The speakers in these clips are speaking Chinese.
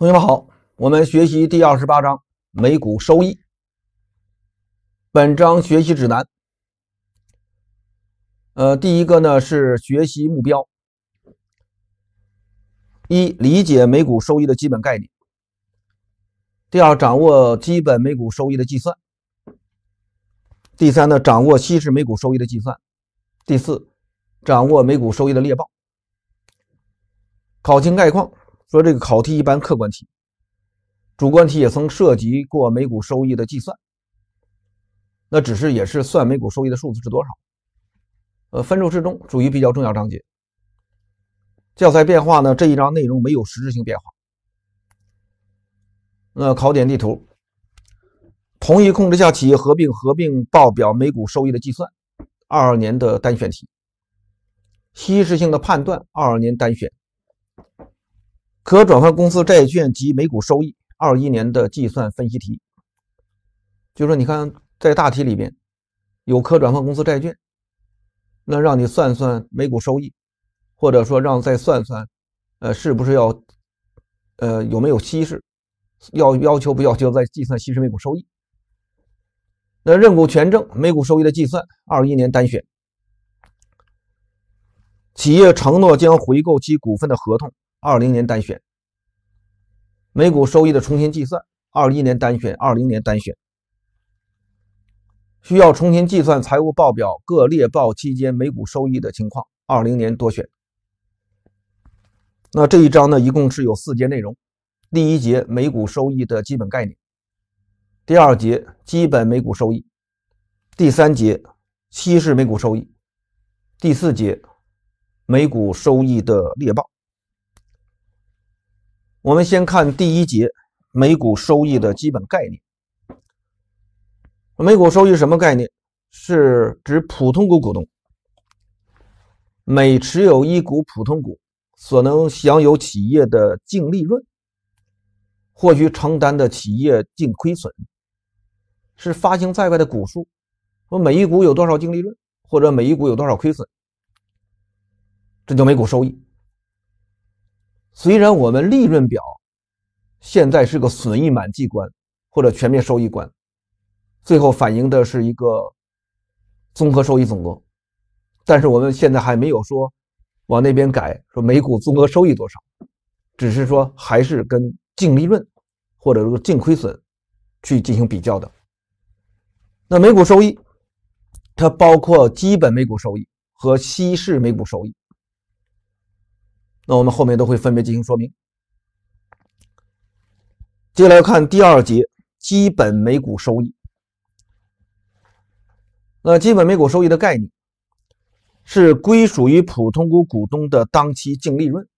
同学们好，我们学习第二十八章每股收益。本章学习指南，呃，第一个呢是学习目标：一、理解每股收益的基本概念；第二，掌握基本每股收益的计算；第三呢，掌握稀释每股收益的计算；第四，掌握每股收益的列报。考勤概况。说这个考题一般客观题、主观题也曾涉及过每股收益的计算，那只是也是算每股收益的数字是多少，呃，分数之中属于比较重要章节。教材变化呢，这一章内容没有实质性变化。那考点地图，同一控制下企业合并、合并报表每股收益的计算，二二年的单选题，稀释性的判断，二二年单选。可转换公司债券及每股收益，二一年的计算分析题，就说你看，在大题里边有可转换公司债券，那让你算算每股收益，或者说让再算算，呃，是不是要，呃，有没有稀释，要要求不要求再计算稀释每股收益？那认股权证每股收益的计算，二一年单选，企业承诺将回购其股份的合同。二零年单选，每股收益的重新计算；二一年单选，二零年单选，需要重新计算财务报表各列报期间每股收益的情况。二零年多选。那这一章呢，一共是有四节内容：第一节每股收益的基本概念；第二节基本每股收益；第三节稀释每股收益；第四节每股收益的列报。我们先看第一节，每股收益的基本概念。每股收益什么概念？是指普通股股东每持有一股普通股所能享有企业的净利润，或需承担的企业净亏损。是发行在外的股数，说每一股有多少净利润，或者每一股有多少亏损，这就每股收益。虽然我们利润表现在是个损益满计观或者全面收益观，最后反映的是一个综合收益总额，但是我们现在还没有说往那边改，说每股综合收益多少，只是说还是跟净利润或者说净亏损去进行比较的。那每股收益，它包括基本每股收益和稀释每股收益。那我们后面都会分别进行说明。接下来看第二节基本每股收益。那基本每股收益的概念是归属于普通股股东的当期净利润，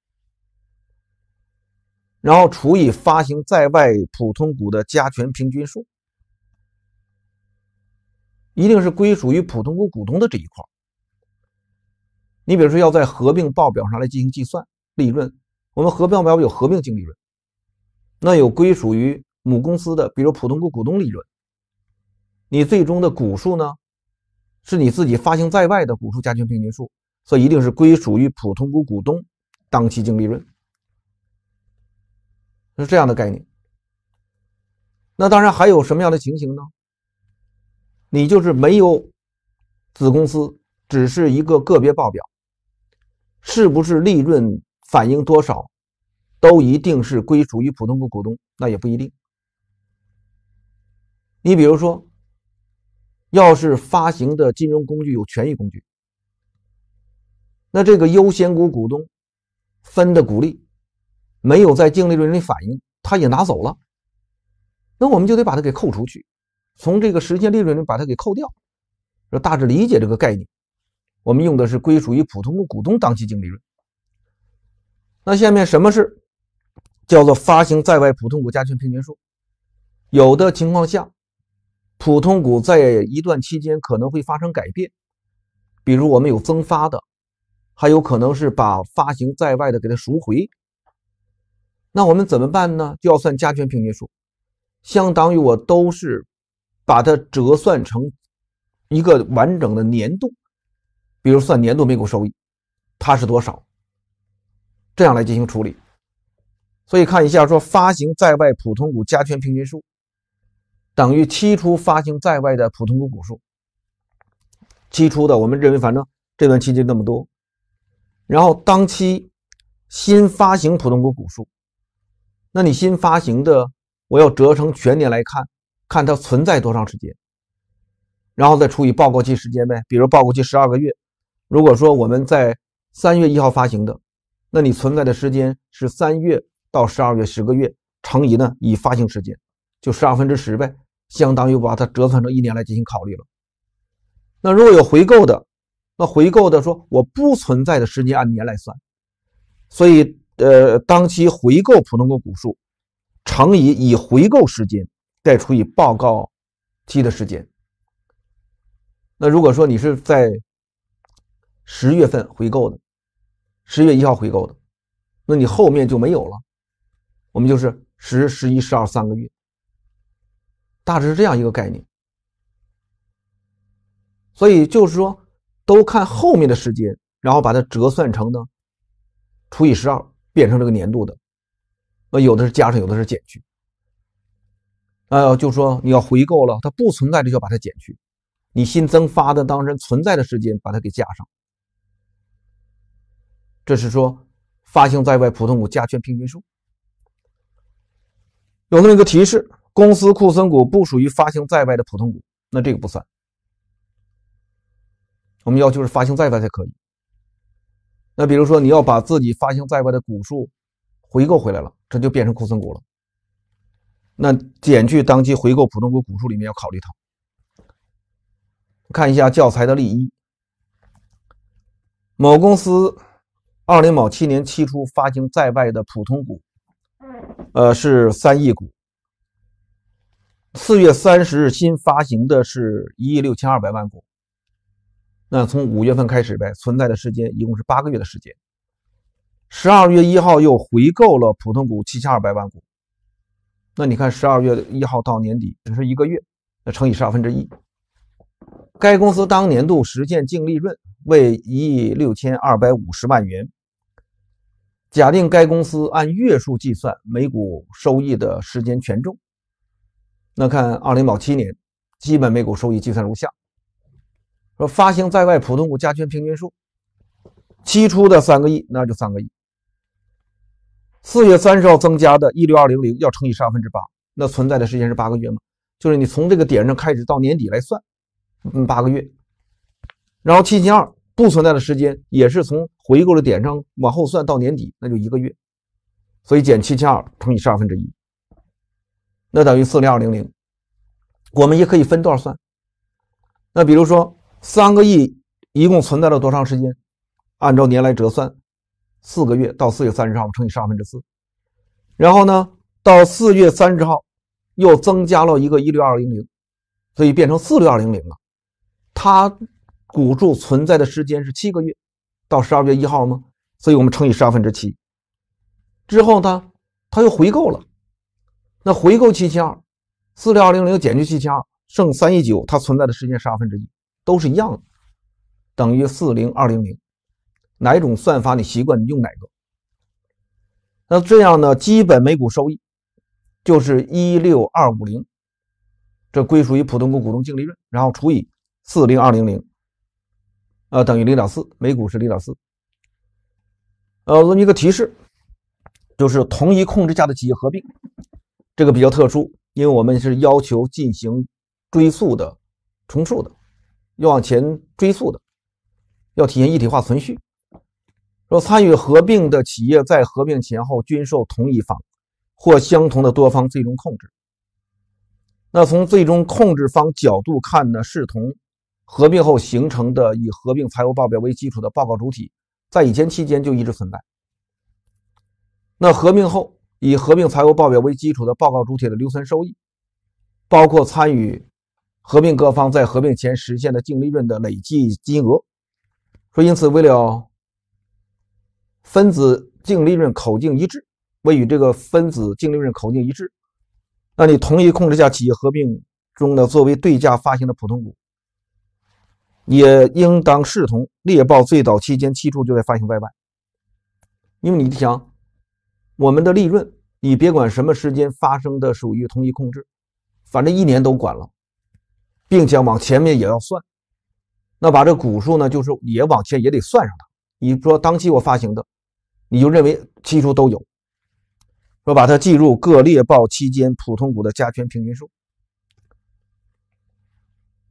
然后除以发行在外普通股的加权平均数，一定是归属于普通股股东的这一块。你比如说要在合并报表上来进行计算。利润，我们合并报表有合并净利润，那有归属于母公司的，比如普通股股东利润。你最终的股数呢，是你自己发行在外的股数加权平均数，所以一定是归属于普通股股东当期净利润。是这样的概念。那当然还有什么样的情形呢？你就是没有子公司，只是一个个别报表，是不是利润？反映多少，都一定是归属于普通股股东，那也不一定。你比如说，要是发行的金融工具有权益工具，那这个优先股股东分的股利没有在净利润里反映，他也拿走了，那我们就得把它给扣除去，从这个实现利润里把它给扣掉。说大致理解这个概念，我们用的是归属于普通股股东当期净利润。那下面什么是叫做发行在外普通股加权平均数？有的情况下，普通股在一段期间可能会发生改变，比如我们有增发的，还有可能是把发行在外的给它赎回。那我们怎么办呢？就要算加权平均数，相当于我都是把它折算成一个完整的年度，比如算年度每股收益，它是多少？这样来进行处理，所以看一下，说发行在外普通股加权平均数等于期初发行在外的普通股股数，期初的我们认为反正这段期间那么多，然后当期新发行普通股股数，那你新发行的我要折成全年来看，看它存在多长时间，然后再除以报告期时间呗，比如报告期十二个月，如果说我们在三月一号发行的。那你存在的时间是三月到十二月十个月，乘以呢已发行时间就十二分之十呗，相当于把它折算成一年来进行考虑了。那如果有回购的，那回购的说我不存在的时间按年来算，所以呃，当期回购普通股股数乘以已回购时间，再除以报告期的时间。那如果说你是在十月份回购的。十月一号回购的，那你后面就没有了。我们就是十、十一、十二三个月，大致是这样一个概念。所以就是说，都看后面的时间，然后把它折算成呢，除以十二变成这个年度的。那有的是加上，有的是减去。呃，就是说你要回购了，它不存在的就要把它减去；你新增发的当时存在的时间，把它给加上。就是说，发行在外普通股加权平均数有那么一个提示：公司库存股不属于发行在外的普通股，那这个不算。我们要求是发行在外才可以。那比如说，你要把自己发行在外的股数回购回来了，这就变成库存股了。那减去当期回购普通股股数里面要考虑它。看一下教材的例一：某公司。二零某七年期初发行在外的普通股，呃是三亿股。四月三十日新发行的是一亿六千二百万股。那从五月份开始呗，存在的时间一共是八个月的时间。十二月一号又回购了普通股七千二百万股。那你看，十二月一号到年底只是一个月，那乘以十二分之一。该公司当年度实现净利润。为一亿六千二百五十万元。假定该公司按月数计算每股收益的时间权重，那看二零幺七年基本每股收益计算如下：说发行在外普通股加权平均数，期初的三个亿那就三个亿。四月三十号增加的一六二零零要乘以十二分之八，那存在的时间是八个月嘛？就是你从这个点上开始到年底来算，嗯，八个月。然后七千二不存在的时间也是从回购的点上往后算到年底，那就一个月，所以减七千二乘以十二分之一，那等于四零二零零。我们也可以分段算，那比如说三个亿一共存在了多长时间？按照年来折算，四个月到四月三十号乘以十二分之四，然后呢到四月三十号又增加了一个一六二零零，所以变成四六二零零了。它股数存在的时间是七个月，到十二月一号吗？所以我们乘以十二分之七。之后呢，它又回购了，那回购七千二四六二零零减去七千二，剩三一九，它存在的时间十二分之一，都是一样的，等于四零二零零。哪种算法你习惯你用哪个？那这样呢，基本每股收益就是一六二五零，这归属于普通股股东净利润，然后除以四零二零零。呃，等于零点四，每股是零点四。呃，我给你个提示，就是同一控制下的企业合并，这个比较特殊，因为我们是要求进行追溯的、重述的，要往前追溯的，要体现一体化存续。说参与合并的企业在合并前后均受同一方或相同的多方最终控制。那从最终控制方角度看呢，视同。合并后形成的以合并财务报表为基础的报告主体，在以前期间就一直存在。那合并后以合并财务报表为基础的报告主体的留存收益，包括参与合并各方在合并前实现的净利润的累计金额。说因此，为了分子净利润口径一致，为与这个分子净利润口径一致，那你同一控制下企业合并中的作为对价发行的普通股。也应当视同猎豹最早期间期初就在发行外 y 因为你想，我们的利润，你别管什么时间发生的，属于同一控制，反正一年都管了，并且往前面也要算，那把这股数呢，就是也往前也得算上它。你说当期我发行的，你就认为期初都有，说把它计入各猎豹期间普通股的加权平均数。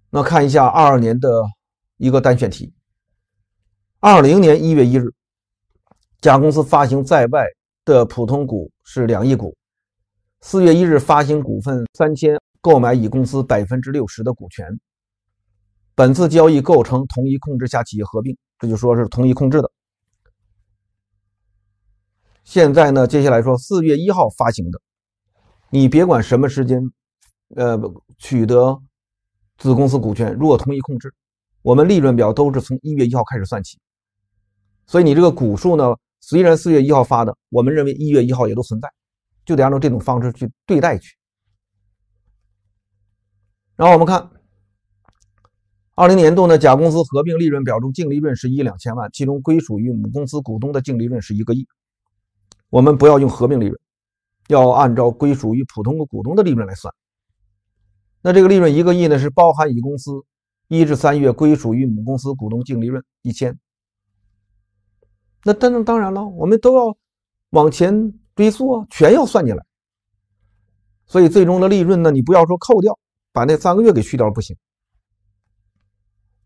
那看一下二二年的。一个单选题。二零年一月一日，甲公司发行在外的普通股是两亿股。四月一日发行股份三千，购买乙公司百分之六十的股权。本次交易构成同一控制下企业合并，这就说是同一控制的。现在呢，接下来说四月一号发行的，你别管什么时间，呃，取得子公司股权，如果同一控制。我们利润表都是从一月一号开始算起，所以你这个股数呢，虽然四月一号发的，我们认为一月一号也都存在，就得按照这种方式去对待去。然后我们看二零年度呢，甲公司合并利润表中净利润是一两千万，其中归属于母公司股东的净利润是一个亿。我们不要用合并利润，要按照归属于普通的股东的利润来算。那这个利润一个亿呢，是包含乙公司。一至三月归属于母公司股东净利润一千，那当那当然了，我们都要往前追溯啊，全要算进来。所以最终的利润呢，你不要说扣掉，把那三个月给去掉不行。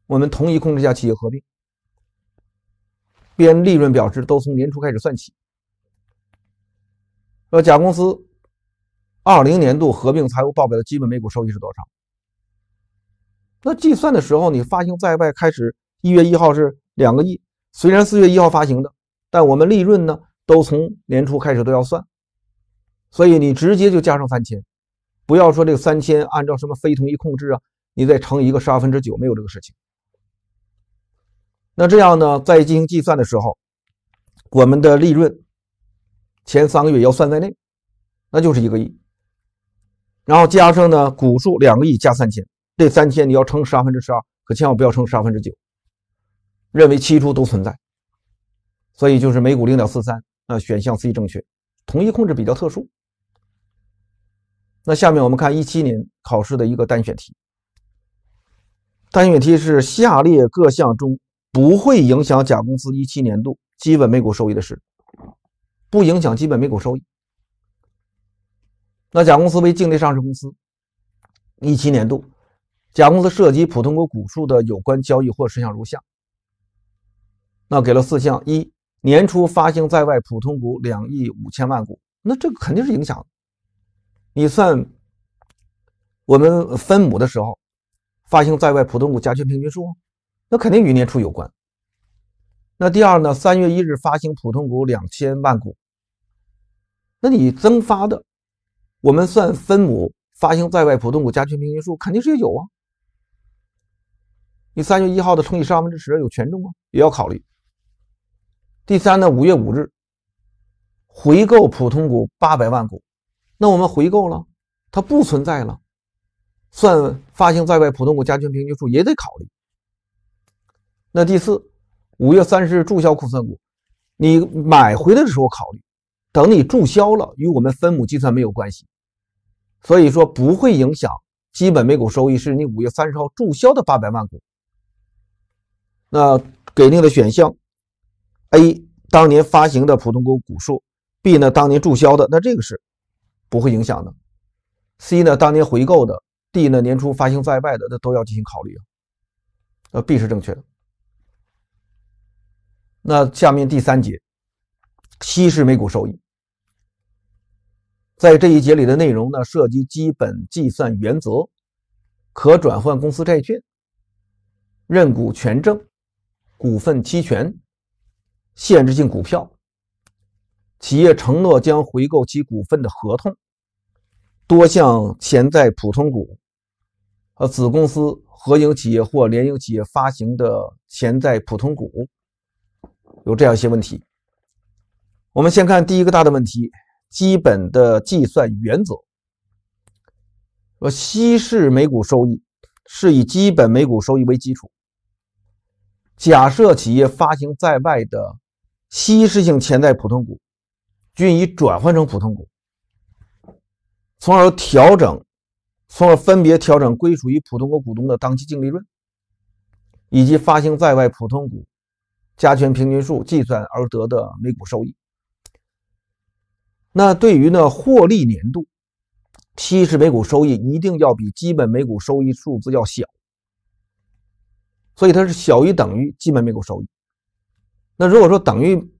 我们同一控制下企业合并编利润表时，都从年初开始算起。说甲公司二零年度合并财务报表的基本每股收益是多少？那计算的时候，你发行在外开始一月一号是两个亿，虽然四月一号发行的，但我们利润呢都从年初开始都要算，所以你直接就加上三千，不要说这个三千按照什么非同一控制啊，你再乘一个十二分之九，没有这个事情。那这样呢，在进行计算的时候，我们的利润前三个月要算在内，那就是一个亿，然后加上呢股数两个亿加三千。这三天你要乘十二分之十二，可千万不要乘十二分之九。认为期初都存在，所以就是每股零点四三。那选项 C 正确。同一控制比较特殊。那下面我们看一七年考试的一个单选题。单选题是下列各项中不会影响甲公司一七年度基本每股收益的是，不影响基本每股收益。那甲公司为境内上市公司，一七年度。甲公司涉及普通股股数的有关交易或事项如下，那给了四项：一年初发行在外普通股两亿五千万股，那这个肯定是影响。你算我们分母的时候，发行在外普通股加权平均数，那肯定与年初有关。那第二呢？三月一日发行普通股两千万股，那你增发的，我们算分母发行在外普通股加权平均数，肯定是有啊。你三月一号的乘以十二分之十有权重吗？也要考虑。第三呢，五月五日回购普通股八百万股，那我们回购了，它不存在了，算发行在外普通股加权平均数也得考虑。那第四，五月三十日注销库存股，你买回来的时候考虑，等你注销了，与我们分母计算没有关系，所以说不会影响基本每股收益，是你五月三十号注销的八百万股。那给定的选项，A 当年发行的普通股股数，B 呢当年注销的，那这个是不会影响的。C 呢当年回购的，D 呢年初发行在外的，那都要进行考虑。那 B 是正确的。那下面第三节，稀释每股收益，在这一节里的内容呢，涉及基本计算原则、可转换公司债券、认股权证。股份期权、限制性股票、企业承诺将回购其股份的合同、多项潜在普通股、呃子公司、合营企业或联营企业发行的潜在普通股，有这样一些问题。我们先看第一个大的问题：基本的计算原则。呃，稀释每股收益是以基本每股收益为基础。假设企业发行在外的稀释性潜在普通股均已转换成普通股，从而调整，从而分别调整归属于普通股股东的当期净利润，以及发行在外普通股加权平均数计算而得的每股收益。那对于呢获利年度，稀释每股收益一定要比基本每股收益数字要小。所以它是小于等于基本每股收益。那如果说等于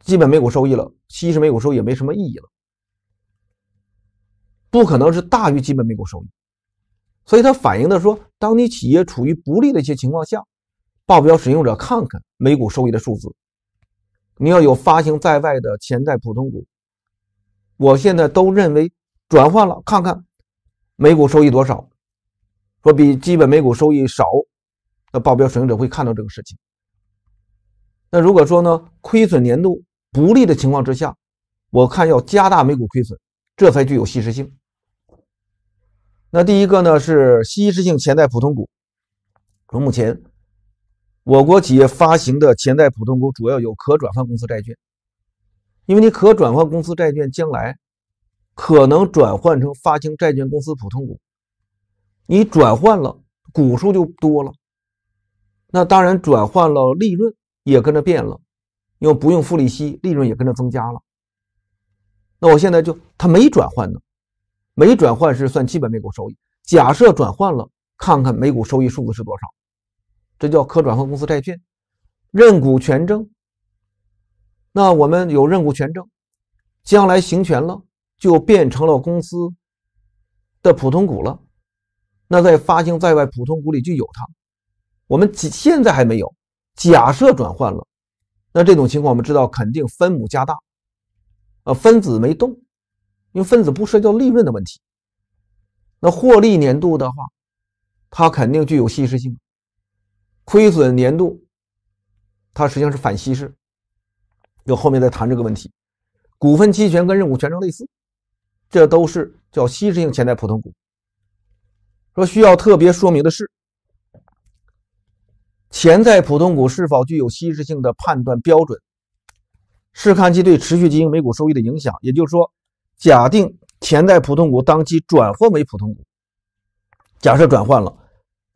基本每股收益了，稀释每股收益也没什么意义了。不可能是大于基本每股收益。所以它反映的说，当你企业处于不利的一些情况下，报表使用者看看每股收益的数字。你要有发行在外的潜在普通股，我现在都认为转换了，看看每股收益多少，说比基本每股收益少。那报表使用者会看到这个事情。那如果说呢，亏损年度不利的情况之下，我看要加大每股亏损，这才具有稀释性。那第一个呢是稀释性潜在普通股。说目前我国企业发行的潜在普通股主要有可转换公司债券，因为你可转换公司债券将来可能转换成发行债券公司普通股，你转换了股数就多了。那当然，转换了，利润也跟着变了，因为不用付利息，利润也跟着增加了。那我现在就它没转换呢，没转换是算基本每股收益。假设转换了，看看每股收益数字是多少，这叫可转换公司债券，认股权证。那我们有认股权证，将来行权了，就变成了公司的普通股了。那在发行在外普通股里就有它。我们现现在还没有假设转换了，那这种情况我们知道肯定分母加大，呃分子没动，因为分子不涉及到利润的问题。那获利年度的话，它肯定具有稀释性；亏损年度，它实际上是反稀释。有后面再谈这个问题。股份期权跟认股权证类似，这都是叫稀释性潜在普通股。说需要特别说明的是。潜在普通股是否具有稀释性的判断标准，是看其对持续经营每股收益的影响。也就是说，假定潜在普通股当期转换为普通股，假设转换了，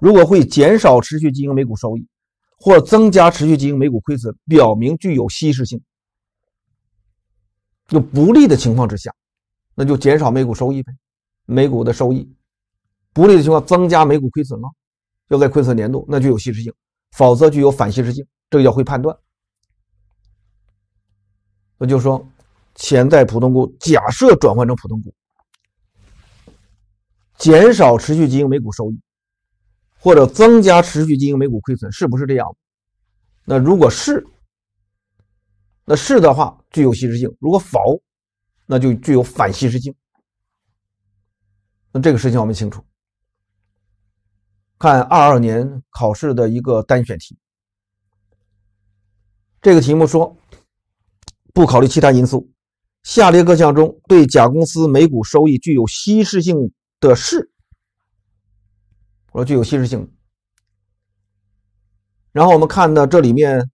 如果会减少持续经营每股收益，或增加持续经营每股亏损，表明具有稀释性。有不利的情况之下，那就减少每股收益呗。每股的收益不利的情况增加每股亏损了，又在亏损年度，那具有稀释性。否则具有反稀释性，这个要会判断。那就是说，潜在普通股假设转换成普通股，减少持续经营每股收益，或者增加持续经营每股亏损，是不是这样？那如果是，那是的话具有稀释性；如果否，那就具有反稀释性。那这个事情我们清楚。看二二年考试的一个单选题，这个题目说，不考虑其他因素，下列各项中对甲公司每股收益具有稀释性的是，说具有稀释性。然后我们看到这里面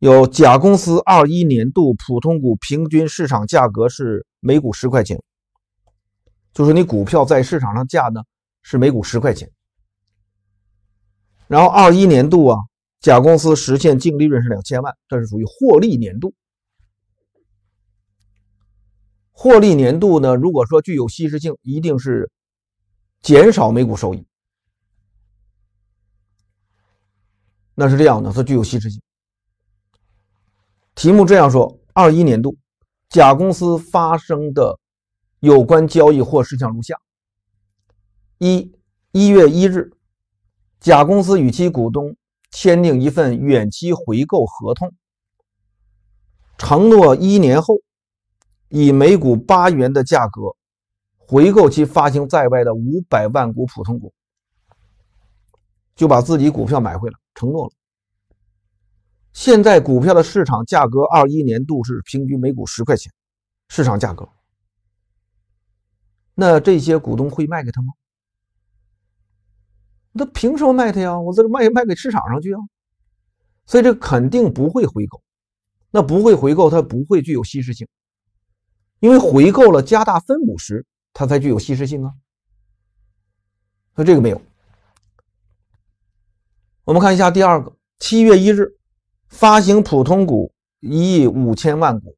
有甲公司二一年度普通股平均市场价格是每股十块钱，就是你股票在市场上价呢是每股十块钱。然后二一年度啊，甲公司实现净利润是两千万，这是属于获利年度。获利年度呢，如果说具有稀释性，一定是减少每股收益。那是这样的，它具有稀释性。题目这样说：二一年度，甲公司发生的有关交易或事项如下：一，一月一日。甲公司与其股东签订一份远期回购合同，承诺一年后以每股八元的价格回购其发行在外的五百万股普通股，就把自己股票买回来，承诺了。现在股票的市场价格二一年度是平均每股十块钱，市场价格，那这些股东会卖给他吗？那凭什么卖它呀？我这卖卖给市场上去啊，所以这肯定不会回购。那不会回购，它不会具有稀释性，因为回购了加大分母时，它才具有稀释性啊。那这个没有。我们看一下第二个，七月一日发行普通股一亿五千万股。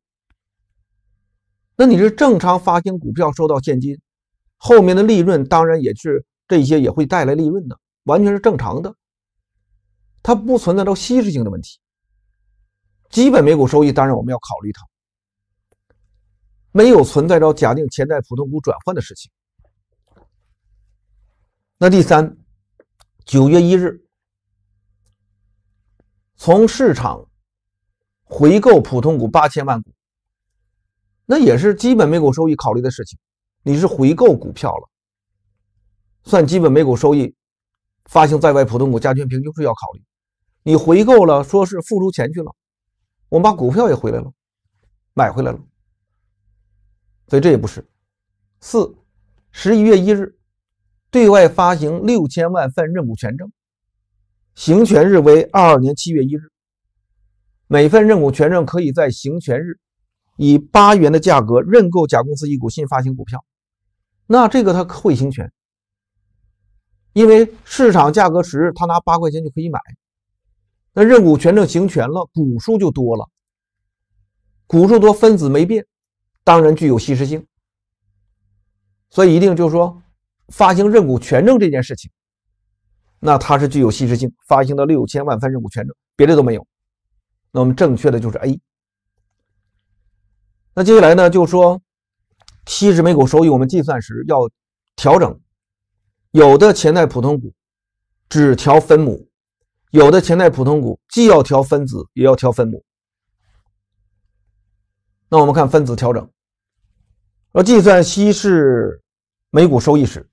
那你是正常发行股票收到现金，后面的利润当然也是这些也会带来利润的。完全是正常的，它不存在着稀释性的问题。基本每股收益当然我们要考虑它，没有存在着假定潜在普通股转换的事情。那第三，九月一日从市场回购普通股八千万股，那也是基本每股收益考虑的事情。你是回购股票了，算基本每股收益。发行在外普通股加权平均税要考虑，你回购了，说是付出钱去了，我们把股票也回来了，买回来了，所以这也不是。四，十一月一日对外发行六千万份认股权证，行权日为二二年七月一日，每份认股权证可以在行权日以八元的价格认购甲公司一股新发行股票，那这个它会行权。因为市场价格时，他拿八块钱就可以买，那认股权证行权了，股数就多了，股数多分子没变，当然具有稀释性，所以一定就是说，发行认股权证这件事情，那它是具有稀释性，发行的六千万份认股权证，别的都没有，那我们正确的就是 A，那接下来呢，就是说，稀释每股收益我们计算时要调整。有的潜在普通股只调分母，有的潜在普通股既要调分子也要调分母。那我们看分子调整，要计算稀释每股收益时，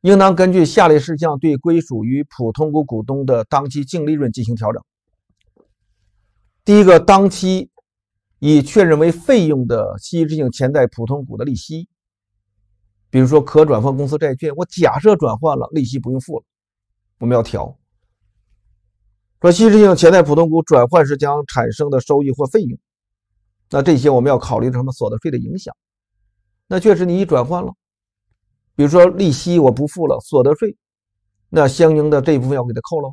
应当根据下列事项对归属于普通股股东的当期净利润进行调整：第一个，当期已确认为费用的稀释性潜在普通股的利息。比如说可转换公司债券，我假设转换了，利息不用付了，我们要调。说稀释性潜在普通股转换是将产生的收益或费用，那这些我们要考虑什么所得税的影响？那确实你一转换了，比如说利息我不付了，所得税，那相应的这一部分要给它扣了，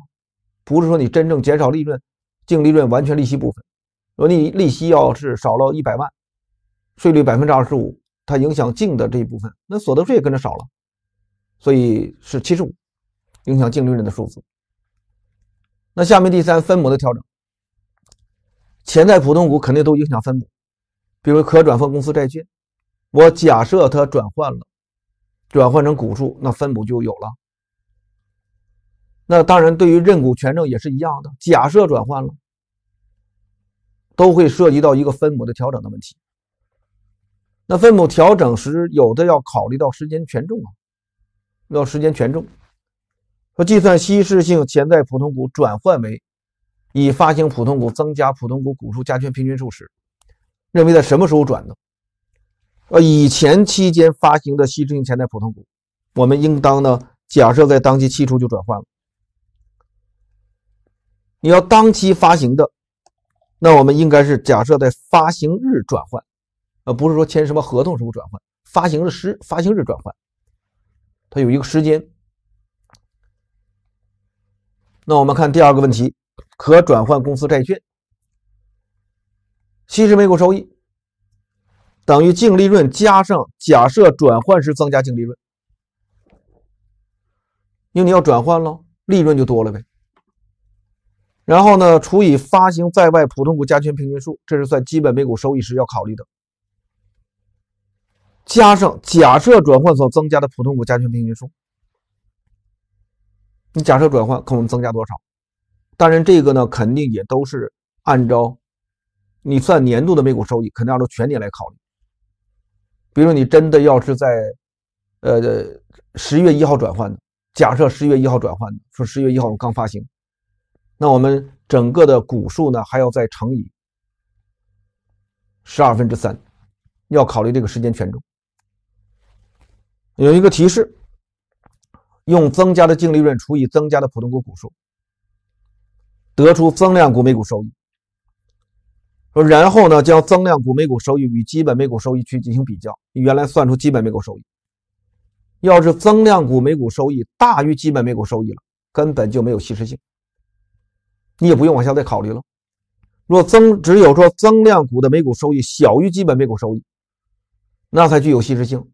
不是说你真正减少利润、净利润完全利息部分。说你利息要是少了一百万，税率百分之二十五。它影响净的这一部分，那所得税也跟着少了，所以是七十五，影响净利润的数字。那下面第三分母的调整，潜在普通股肯定都影响分母，比如可转换公司债券，我假设它转换了，转换成股数，那分母就有了。那当然，对于认股权证也是一样的，假设转换了，都会涉及到一个分母的调整的问题。那分母调整时，有的要考虑到时间权重啊，要时间权重。说计算稀释性潜在普通股转换为已发行普通股增加普通股股数加权平均数时，认为在什么时候转呢？呃，以前期间发行的稀释性潜在普通股，我们应当呢假设在当期期初就转换了。你要当期发行的，那我们应该是假设在发行日转换。而不是说签什么合同什么转换，发行的时发行日转换，它有一个时间。那我们看第二个问题，可转换公司债券稀释每股收益等于净利润加上假设转换时增加净利润，因为你要转换了，利润就多了呗。然后呢，除以发行在外普通股加权平均数，这是算基本每股收益时要考虑的。加上假设转换所增加的普通股加权平均数，你假设转换看我们增加多少？当然这个呢，肯定也都是按照你算年度的每股收益，肯定按照全年来考虑。比如你真的要是在呃十月一号转换的，假设十月一号转换，的，说十月一号刚发行，那我们整个的股数呢还要再乘以十二分之三，要考虑这个时间权重。有一个提示，用增加的净利润除以增加的普通股股数，得出增量股每股收益。说，然后呢，将增量股每股收益与基本每股收益去进行比较。你原来算出基本每股收益，要是增量股每股收益大于基本每股收益了，根本就没有稀释性，你也不用往下再考虑了。若增只有说增量股的每股收益小于基本每股收益，那才具有稀释性。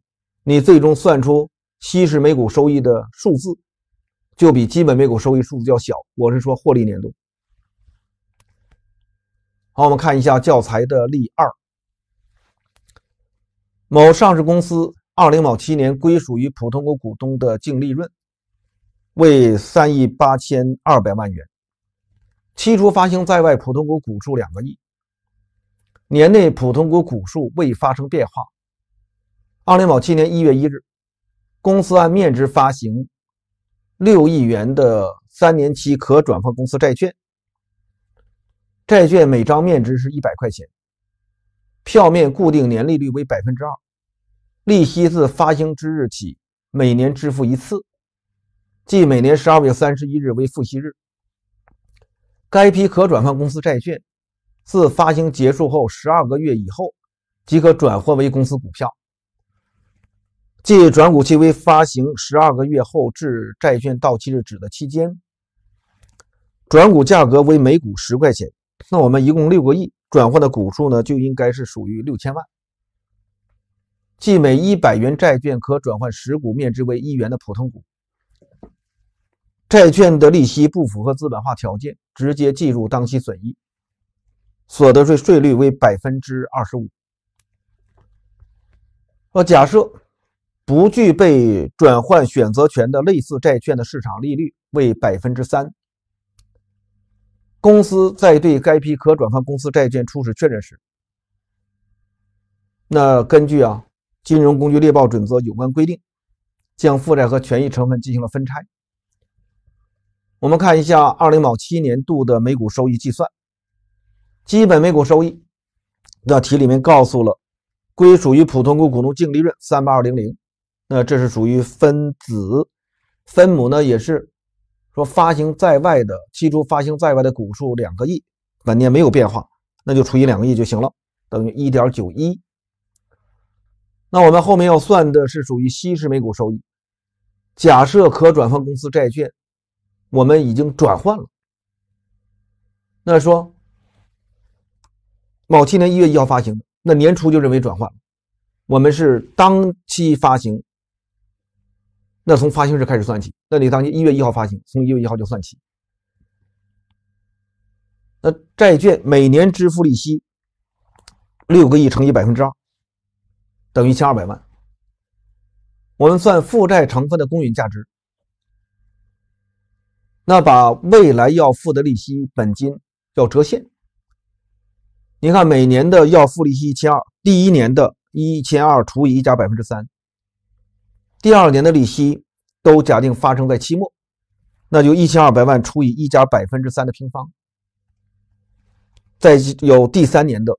你最终算出稀释每股收益的数字，就比基本每股收益数字要小。我是说获利年度。好，我们看一下教材的例二。某上市公司二零某七年归属于普通股股东的净利润为三亿八千二百万元，期初发行在外普通股股数两个亿，年内普通股股数未发生变化。二零一七年一月一日，公司按面值发行六亿元的三年期可转换公司债券，债券每张面值是一百块钱，票面固定年利率为百分之二，利息自发行之日起每年支付一次，即每年十二月三十一日为付息日。该批可转换公司债券自发行结束后十二个月以后即可转换为公司股票。即转股期为发行十二个月后至债券到期日止的期间，转股价格为每股十块钱。那我们一共六个亿，转换的股数呢就应该是属于六千万。即每一百元债券可转换十股面值为一元的普通股。债券的利息不符合资本化条件，直接计入当期损益。所得税税率为百分之二十五。那假设。不具备转换选择权的类似债券的市场利率为百分之三。公司在对该批可转换公司债券初始确认时，那根据啊金融工具列报准则有关规定，将负债和权益成分进行了分拆。我们看一下二零二七年度的每股收益计算，基本每股收益，那题里面告诉了归属于普通股股东净利润三八二零零。那这是属于分子，分母呢也是说发行在外的，期初发行在外的股数两个亿，本年没有变化，那就除以两个亿就行了，等于一点九一。那我们后面要算的是属于稀释每股收益，假设可转换公司债券我们已经转换了，那说某七年一月一号发行，那年初就认为转换，我们是当期发行。那从发行日开始算起，那你当年一月一号发行，从一月一号就算起。那债券每年支付利息六个亿乘以百分之二，等于一千二百万。我们算负债成分的公允价值，那把未来要付的利息本金要折现。你看，每年的要付利息一千二，第一年的一千二除以一加百分之三。第二年的利息都假定发生在期末，那就一千二百万除以一加百分之三的平方。再有第三年的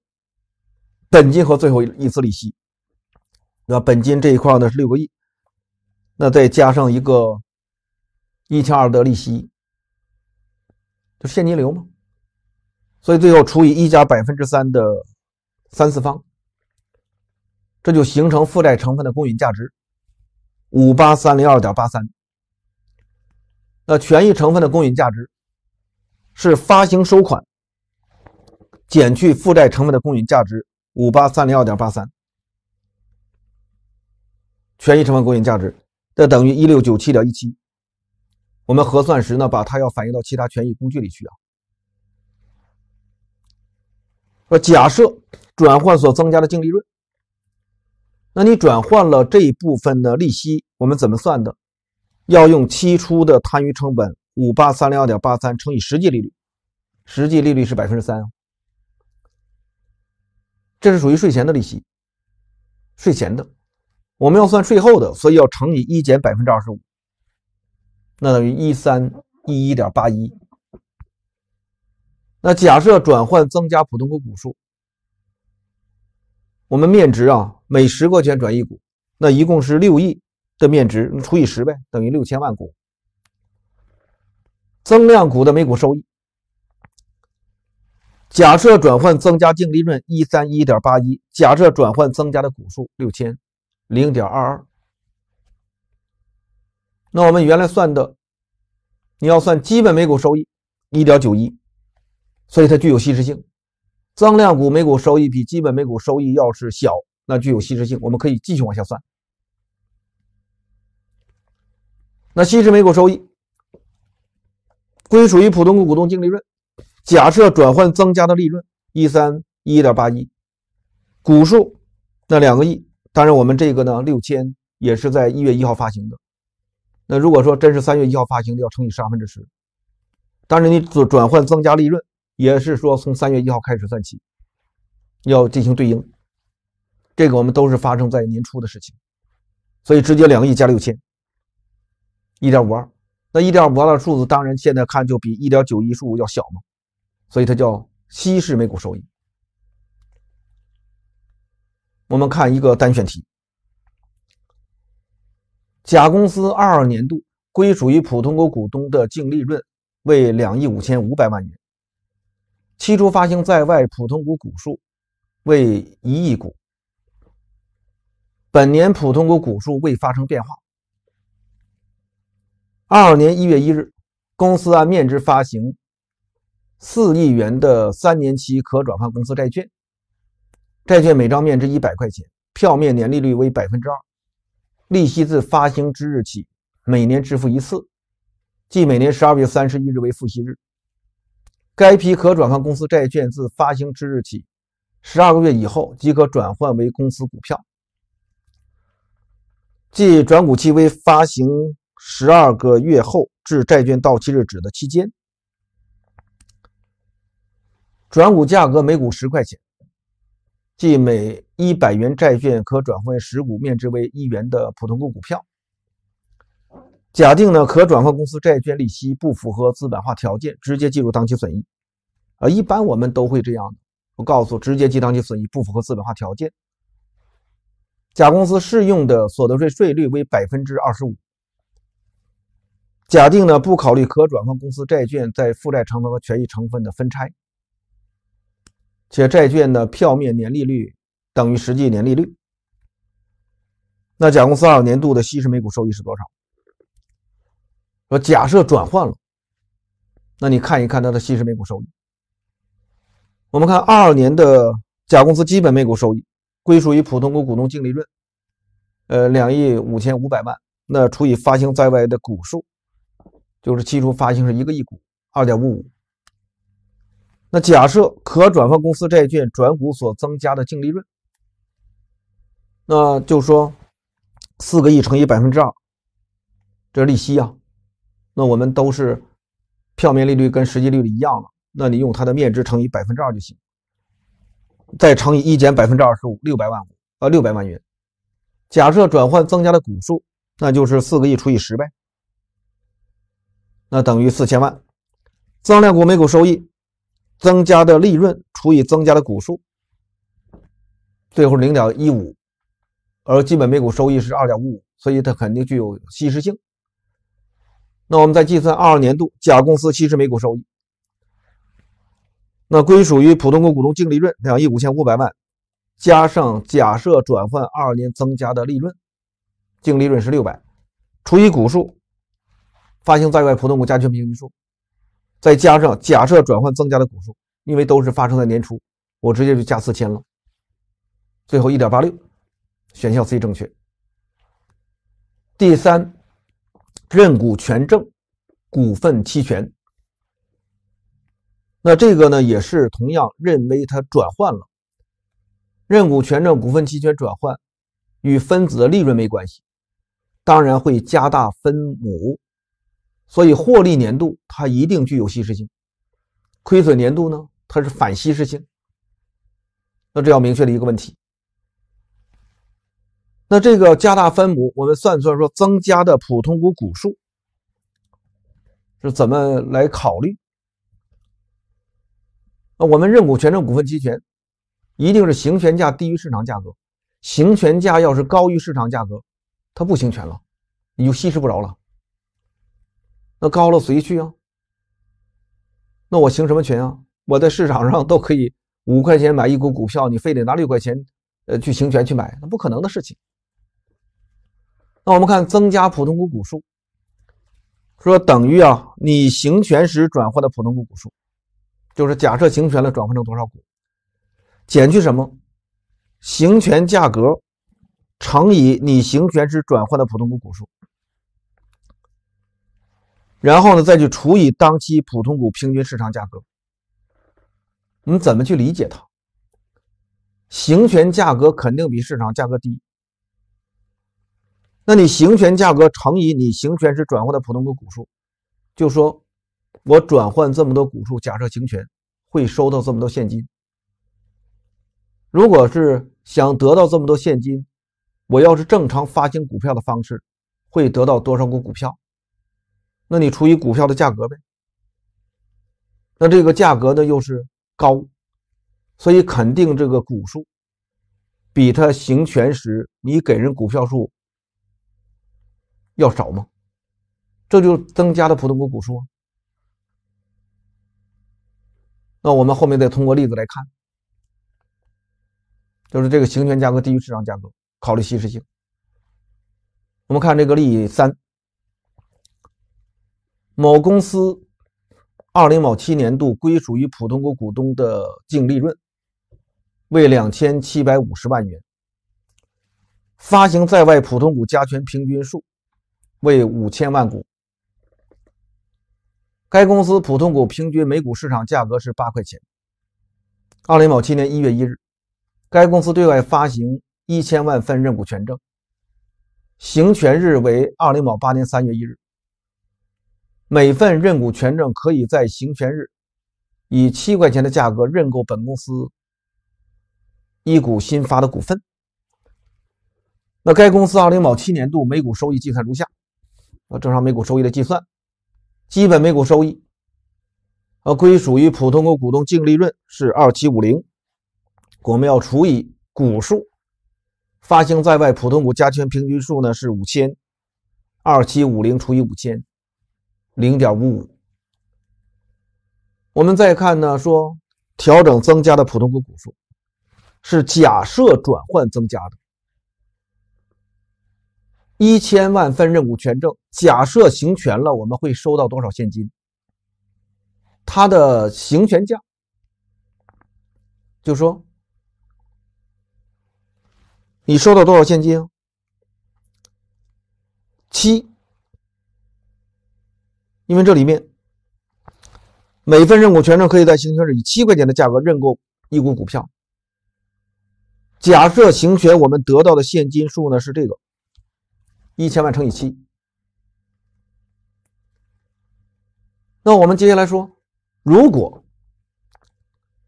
本金和最后一次利息，那本金这一块呢是六个亿，那再加上一个一千二的利息，就现金流嘛。所以最后除以一加百分之三的三次方，这就形成负债成分的公允价值。五八三零二点八三，那权益成分的公允价值是发行收款减去负债成分的公允价值五八三零二点八三，权益成分公允价值这等于一六九七点一七，我们核算时呢，把它要反映到其他权益工具里去啊。说假设转换所增加的净利润。那你转换了这一部分的利息，我们怎么算的？要用期初的摊余成本五八三零二点八三乘以实际利率，实际利率是百分之三，这是属于税前的利息，税前的，我们要算税后的，所以要乘以一减百分之二十五，那等于一三一一点八一。那假设转换增加普通股股数，我们面值啊。每十块钱转一股，那一共是六亿的面值，除以十呗，等于六千万股。增量股的每股收益，假设转换增加净利润一三一点八一，假设转换增加的股数六千零点二二，那我们原来算的，你要算基本每股收益一点九一，所以它具有稀释性，增量股每股收益比基本每股收益要是小。那具有稀释性，我们可以继续往下算。那稀释每股收益归属于普通股股东净利润，假设转换增加的利润一三一点八亿股数那两个亿，当然我们这个呢六千也是在一月一号发行的。那如果说真是三月一号发行的，要乘以十二分之十。当然你转转换增加利润也是说从三月一号开始算起，要进行对应。这个我们都是发生在年初的事情，所以直接两亿加六千，一点五二，那一点五二的数字当然现在看就比一点九一数要小嘛，所以它叫稀释每股收益。我们看一个单选题：甲公司二二年度归属于普通股股东的净利润为两亿五千五百万元，期初发行在外普通股股数为一亿股。本年普通股股数未发生变化。二二年一月一日，公司按面值发行四亿元的三年期可转换公司债券，债券每张面值一百块钱，票面年利率为百分之二，利息自发行之日起每年支付一次，即每年十二月三十一日为付息日。该批可转换公司债券自发行之日起十二个月以后即可转换为公司股票。即转股期为发行十二个月后至债券到期日止的期间。转股价格每股十块钱，即每一百元债券可转换十股面值为一元的普通股股票。假定呢，可转换公司债券利息不符合资本化条件，直接计入当期损益。啊，一般我们都会这样的，我告诉直接记当期损益，不符合资本化条件。甲公司适用的所得税税率为百分之二十五。假定呢不考虑可转换公司债券在负债成本和权益成分的分拆，且债券的票面年利率等于实际年利率。那甲公司二年度的稀释每股收益是多少？说假设转换了，那你看一看它的稀释每股收益。我们看二二年的甲公司基本每股收益。归属于普通股股东净利润，呃，两亿五千五百万，那除以发行在外的股数，就是期初发行是一个亿股，二点五五。那假设可转换公司债券转股所增加的净利润，那就说四个亿乘以百分之二，这利息啊。那我们都是票面利率跟实际利率一样了，那你用它的面值乘以百分之二就行。再乘以一减百分之二十五，六百万股啊，六百万元。假设转换增加的股数，那就是四个亿除以十呗，那等于四千万。增量股每股收益，增加的利润除以增加的股数，最后零点一五，而基本每股收益是二点五五，所以它肯定具有稀释性。那我们再计算二二年度甲公司稀释每股收益。那归属于普通股股东净利润两亿五千五百万，加上假设转换二年增加的利润，净利润是六百，除以股数，发行在外普通股加权平均数，再加上假设转换增加的股数，因为都是发生在年初，我直接就加四千了，最后一点八六，选项 C 正确。第三，认股权证，股份期权。那这个呢，也是同样认为它转换了认股权证、股份期权转换与分子的利润没关系，当然会加大分母，所以获利年度它一定具有稀释性，亏损年度呢，它是反稀释性。那这要明确的一个问题。那这个加大分母，我们算算说增加的普通股股数是怎么来考虑？那我们认股权证、股份期权，一定是行权价低于市场价格。行权价要是高于市场价格，它不行权了，你就稀释不着了。那高了谁去啊？那我行什么权啊？我在市场上都可以五块钱买一股股票，你非得拿六块钱，呃，去行权去买，那不可能的事情。那我们看增加普通股股数，说等于啊，你行权时转换的普通股股数。就是假设行权了，转换成多少股，减去什么行权价格乘以你行权时转换的普通股股数，然后呢再去除以当期普通股平均市场价格。你怎么去理解它？行权价格肯定比市场价格低，那你行权价格乘以你行权时转换的普通股股数，就说。我转换这么多股数，假设行权会收到这么多现金。如果是想得到这么多现金，我要是正常发行股票的方式，会得到多少股股票？那你除以股票的价格呗。那这个价格呢又是高，所以肯定这个股数比它行权时你给人股票数要少吗？这就增加了普通股股数那我们后面再通过例子来看，就是这个行权价格低于市场价格，考虑稀释性。我们看这个例三，某公司二零某七年度归属于普通股股东的净利润为两千七百五十万元，发行在外普通股加权平均数为五千万股。该公司普通股平均每股市场价格是八块钱。二零零七年一月一日，该公司对外发行一千万份认股权证，行权日为二零零八年三月一日。每份认股权证可以在行权日以七块钱的价格认购本公司一股新发的股份。那该公司二零零七年度每股收益计算如下：呃，正常每股收益的计算。基本每股收益，呃，归属于普通股股东净利润是二七五零，我们要除以股数，发行在外普通股加权平均数呢是五千，二七五零除以五千，零点五五。我们再看呢，说调整增加的普通股股数，是假设转换增加的。一千万份认股权证，假设行权了，我们会收到多少现金？它的行权价，就说你收到多少现金？七，因为这里面每份认股权证可以在行权日以七块钱的价格认购一股股票。假设行权，我们得到的现金数呢是这个。一千万乘以七，那我们接下来说，如果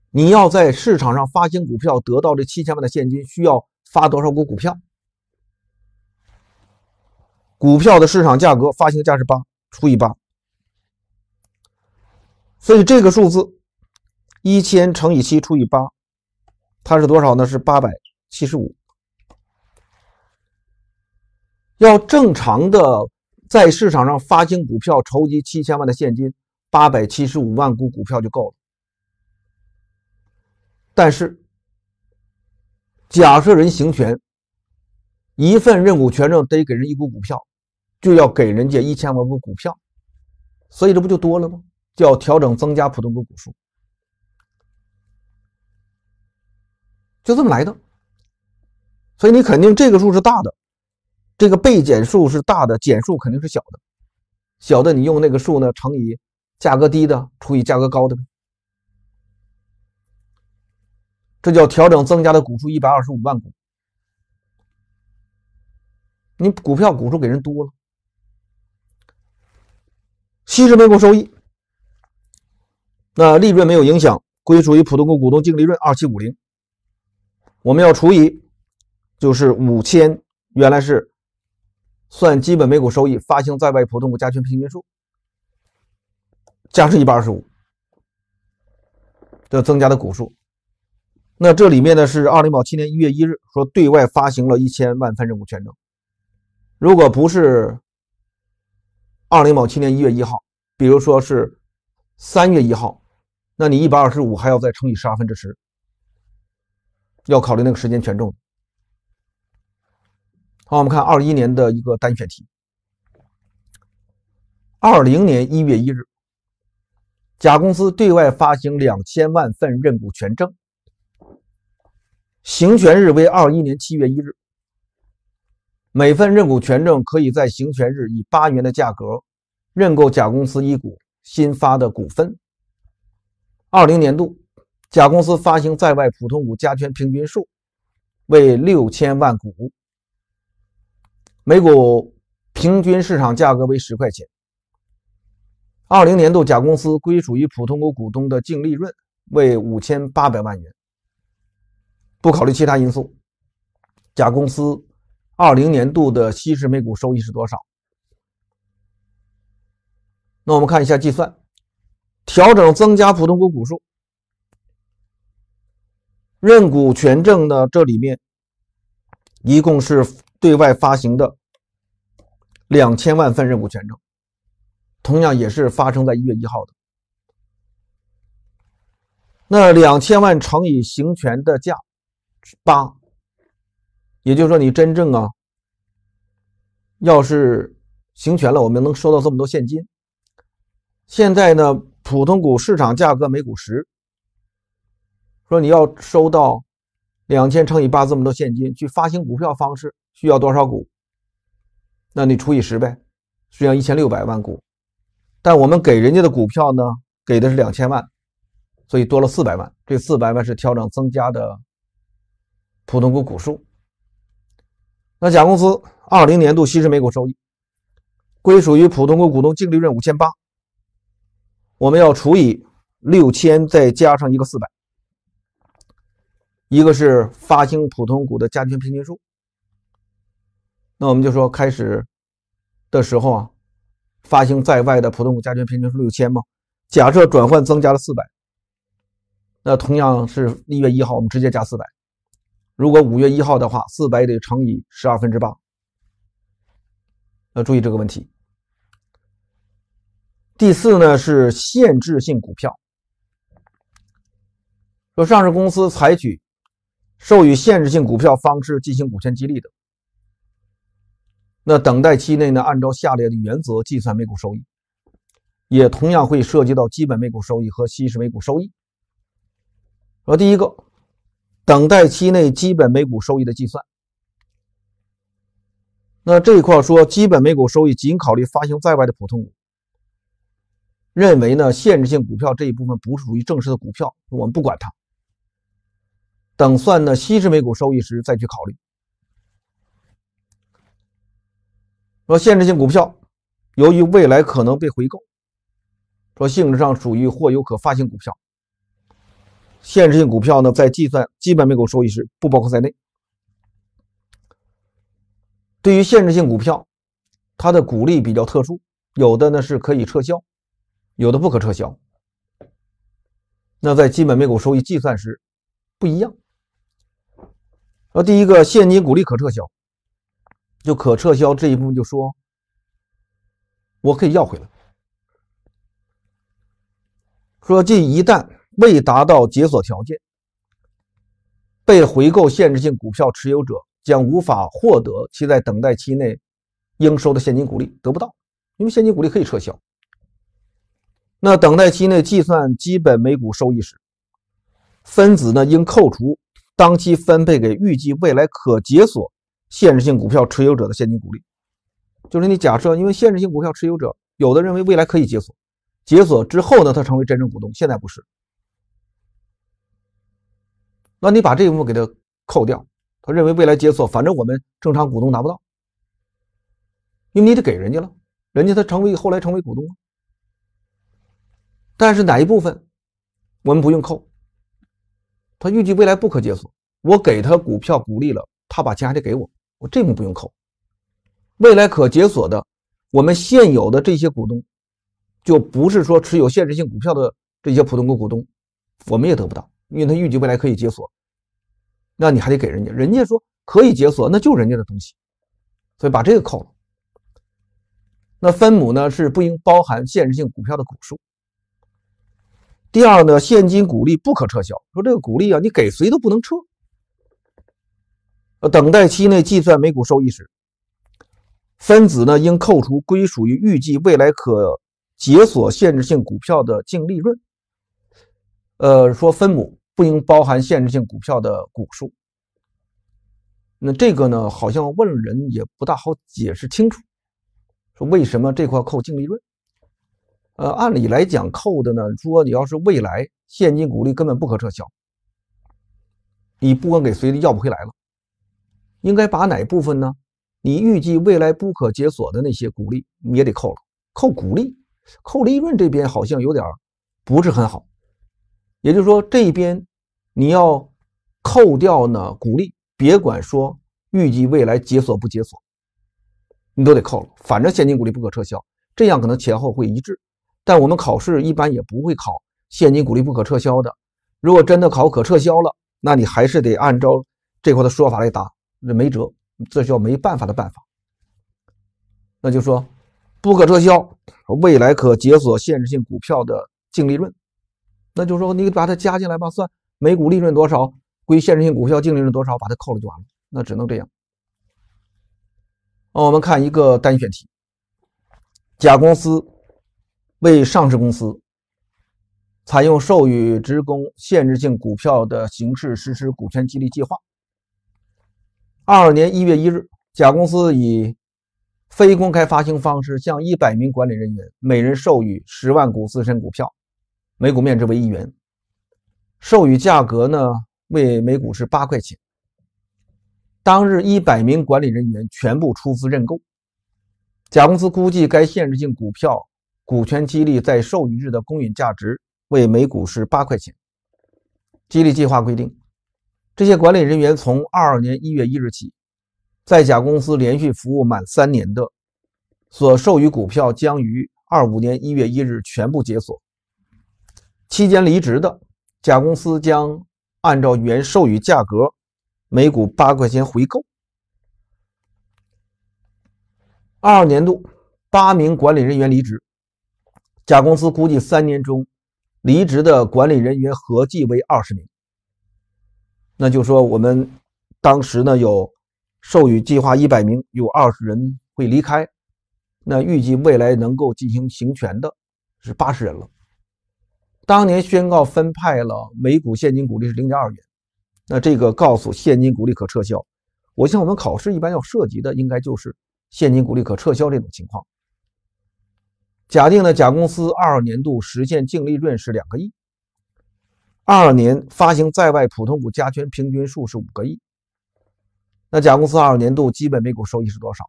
你要在市场上发行股票得到这七千万的现金，需要发多少股股票？股票的市场价格发行价是八，除以八，所以这个数字一千乘以七除以八，它是多少呢？是八百七十五。要正常的在市场上发行股票筹集七千万的现金，八百七十五万股股票就够了。但是，假设人行权，一份认股权证得给人一股股票，就要给人家一千万股股票，所以这不就多了吗？就要调整增加普通股股数，就这么来的。所以你肯定这个数是大的。这个被减数是大的，减数肯定是小的。小的你用那个数呢乘以价格低的，除以价格高的，这叫调整增加的股数一百二十五万股。你股票股数给人多了，稀释每股收益，那利润没有影响，归属于普通股股东净利润二七五零，我们要除以就是五千，原来是。算基本每股收益，发行在外普通股加权平均数，加上一百二十五的增加的股数。那这里面呢是二零一七年一月一日说对外发行了一千万份认股权证。如果不是二零一七年一月一号，比如说是三月一号，那你一百二十五还要再乘以十二分之十，要考虑那个时间权重。好，我们看二一年的一个单选题。二零年一月一日，甲公司对外发行两千万份认股权证，行权日为二一年七月一日，每份认股权证可以在行权日以八元的价格认购甲公司一股新发的股份。二零年度，甲公司发行在外普通股加权平均数为六千万股。每股平均市场价格为十块钱。二零年度，甲公司归属于普通股股东的净利润为五千八百万元。不考虑其他因素，甲公司二零年度的稀释每股收益是多少？那我们看一下计算：调整增加普通股股数，认股权证的这里面一共是。对外发行的两千万份认股权证，同样也是发生在一月一号的。那两千万乘以行权的价八，也就是说，你真正啊，要是行权了，我们能收到这么多现金。现在呢，普通股市场价格每股十，说你要收到两千乘以八这么多现金，去发行股票方式。需要多少股？那你除以十呗，实际上一千六百万股。但我们给人家的股票呢，给的是两千万，所以多了四百万。这四百万是调整增加的普通股股数。那甲公司二零年度稀释每股收益，归属于普通股股东净利润五千八，我们要除以六千，再加上一个四百，一个是发行普通股的加权平均数。那我们就说，开始的时候啊，发行在外的普通股加权平均是六千嘛。假设转换增加了四百，那同样是一月一号，我们直接加四百。如果五月一号的话，四百得乘以十二分之八。要注意这个问题。第四呢是限制性股票，说上市公司采取授予限制性股票方式进行股权激励的。那等待期内呢？按照下列的原则计算每股收益，也同样会涉及到基本每股收益和稀释每股收益。呃，第一个，等待期内基本每股收益的计算。那这一块说，基本每股收益仅考虑发行在外的普通股，认为呢限制性股票这一部分不属于正式的股票，我们不管它。等算呢稀释每股收益时再去考虑。说限制性股票，由于未来可能被回购，说性质上属于或有可发行股票。限制性股票呢，在计算基本每股收益时，不包括在内。对于限制性股票，它的股利比较特殊，有的呢是可以撤销，有的不可撤销。那在基本每股收益计算时，不一样。说第一个，现金股利可撤销。就可撤销这一部分，就说我可以要回来。说这一旦未达到解锁条件，被回购限制性股票持有者将无法获得其在等待期内应收的现金股利，得不到，因为现金股利可以撤销。那等待期内计算基本每股收益时，分子呢应扣除当期分配给预计未来可解锁。限制性股票持有者的现金股利，就是你假设，因为限制性股票持有者有的认为未来可以解锁，解锁之后呢，他成为真正股东，现在不是，那你把这一部分给他扣掉，他认为未来解锁，反正我们正常股东拿不到，因为你得给人家了，人家他成为后来成为股东，但是哪一部分我们不用扣，他预计未来不可解锁，我给他股票股利了，他把钱还得给我。我这步不用扣，未来可解锁的，我们现有的这些股东，就不是说持有限制性股票的这些普通股股东，我们也得不到，因为他预计未来可以解锁，那你还得给人家，人家说可以解锁，那就人家的东西，所以把这个扣了。那分母呢是不应包含限制性股票的股数。第二呢，现金股利不可撤销，说这个股利啊，你给谁都不能撤。等待期内计算每股收益时，分子呢应扣除归属于预计未来可解锁限制性股票的净利润。呃，说分母不应包含限制性股票的股数。那这个呢，好像问人也不大好解释清楚。说为什么这块扣净利润？呃，按理来讲，扣的呢，说你要是未来现金股利根本不可撤销，你不管给谁要不回来了。应该把哪部分呢？你预计未来不可解锁的那些股利，你也得扣了，扣股利、扣利润这边好像有点不是很好。也就是说，这边你要扣掉呢股利，别管说预计未来解锁不解锁，你都得扣了。反正现金股利不可撤销，这样可能前后会一致。但我们考试一般也不会考现金股利不可撤销的。如果真的考可撤销了，那你还是得按照这块的说法来答。那没辙，这叫没办法的办法。那就说不可撤销，未来可解锁限制性股票的净利润，那就说你把它加进来吧，算每股利润多少，归限制性股票净利润多少，把它扣了就完了。那只能这样。我们看一个单选题：甲公司为上市公司，采用授予职工限制性股票的形式实施股权激励计划。二二年一月一日，甲公司以非公开发行方式向一百名管理人员每人授予十万股自身股票，每股面值为一元，授予价格呢为每股是八块钱。当日一百名管理人员全部出资认购，甲公司估计该限制性股票股权激励在授予日的公允价值为每股是八块钱。激励计划规定。这些管理人员从二二年一月一日起，在甲公司连续服务满三年的，所授予股票将于二五年一月一日全部解锁。期间离职的，甲公司将按照原授予价格，每股八块钱回购。二年度八名管理人员离职，甲公司估计三年中，离职的管理人员合计为二十名。那就说我们当时呢有授予计划一百名，有二十人会离开，那预计未来能够进行行权的是八十人了。当年宣告分派了每股现金股利是零点二元，那这个告诉现金股利可撤销。我像我们考试一般要涉及的应该就是现金股利可撤销这种情况。假定呢，甲公司二年度实现净利润是两个亿。二年发行在外普通股加权平均数是五个亿。那甲公司二二年度基本每股收益是多少？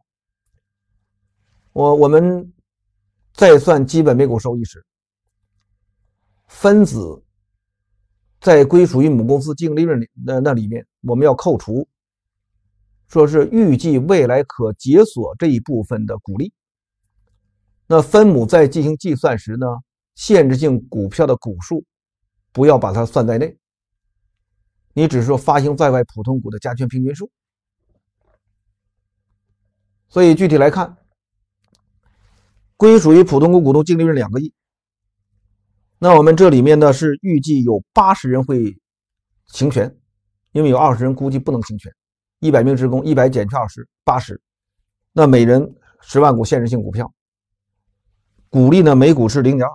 我我们再算基本每股收益时，分子在归属于母公司净利润里，那那里面我们要扣除，说是预计未来可解锁这一部分的股利。那分母在进行计算时呢，限制性股票的股数。不要把它算在内。你只是说发行在外普通股的加权平均数。所以具体来看，归属于普通股股东净利润两个亿。那我们这里面呢是预计有八十人会行权，因为有二十人估计不能行权。一百名职工，一百减去二十，八十。那每人十万股限制性股票，股利呢每股是零点二，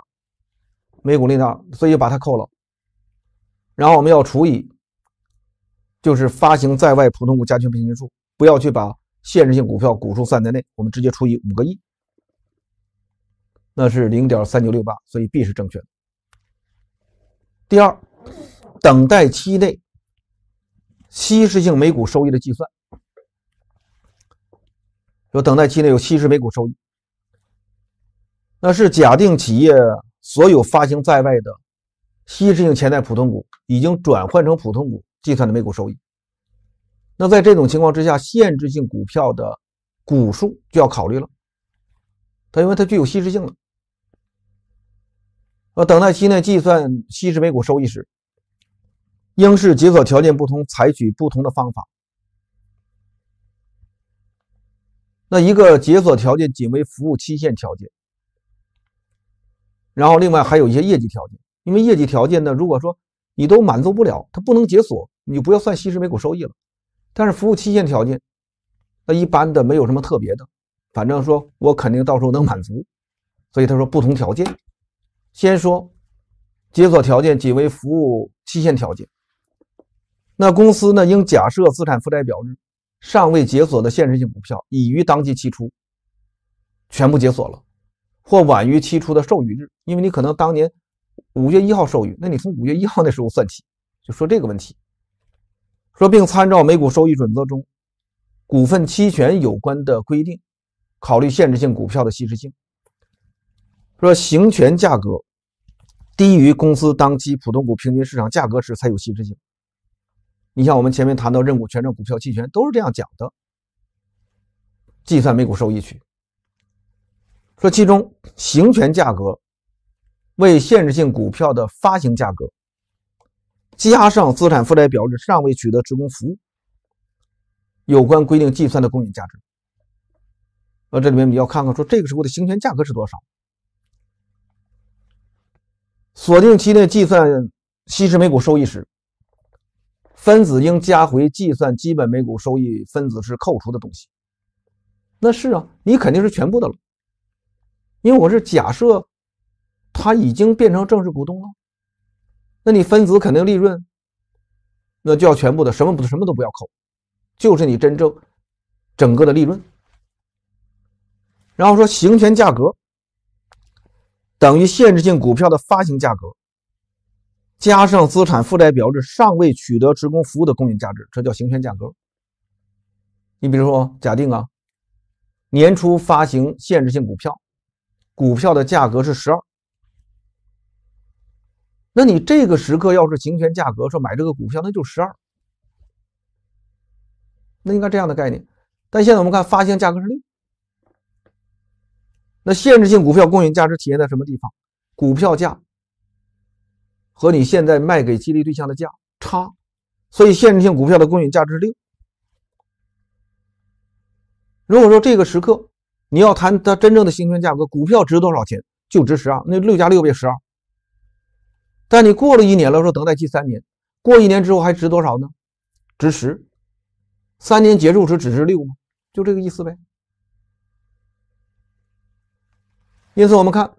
每股零点二，所以把它扣了。然后我们要除以，就是发行在外普通股加权平均数，不要去把限制性股票股数算在内，我们直接除以五个亿，那是零点三九六八，所以 B 是正确的。第二，等待期内稀释性每股收益的计算，说等待期内有稀释每股收益，那是假定企业所有发行在外的。稀释性潜在普通股已经转换成普通股计算的每股收益，那在这种情况之下，限制性股票的股数就要考虑了，它因为它具有稀释性了。等待期内计算稀释每股收益时，应是解锁条件不同，采取不同的方法。那一个解锁条件仅为服务期限条件，然后另外还有一些业绩条件。因为业绩条件呢，如果说你都满足不了，它不能解锁，你就不要算稀释每股收益了。但是服务期限条件，那一般的没有什么特别的，反正说我肯定到时候能满足。所以他说不同条件，先说解锁条件仅为服务期限条件。那公司呢，应假设资产负债表日尚未解锁的限制性股票已于当期期初全部解锁了，或晚于期初的授予日，因为你可能当年。五月一号授予，那你从五月一号那时候算起，就说这个问题，说并参照每股收益准则中股份期权有关的规定，考虑限制性股票的稀释性，说行权价格低于公司当期普通股平均市场价格时才有稀释性。你像我们前面谈到认股权证、股票期权都是这样讲的，计算每股收益去。说其中行权价格。为限制性股票的发行价格加上资产负债表日尚未取得职工服务有关规定计算的公允价值。那这里面你要看看，说这个时候的行权价格是多少？锁定期内计算稀释每股收益时，分子应加回计算基本每股收益分子式扣除的东西。那是啊，你肯定是全部的了，因为我是假设。他已经变成正式股东了，那你分子肯定利润，那就要全部的什么什么都不要扣，就是你真正整个的利润。然后说行权价格等于限制性股票的发行价格加上资产负债表日尚未取得职工服务的公允价值，这叫行权价格。你比如说，假定啊，年初发行限制性股票，股票的价格是十二。那你这个时刻要是行权价格，说买这个股票那就十二，那应该这样的概念。但现在我们看发行价格是六，那限制性股票公允价值体现在什么地方？股票价和你现在卖给激励对象的价差，所以限制性股票的公允价值六。如果说这个时刻你要谈它真正的行权价格，股票值多少钱？就值十二，那六加六变十二。但你过了一年了，说等待期三年，过一年之后还值多少呢？值十。三年结束时只值六吗？就这个意思呗。因此我们看，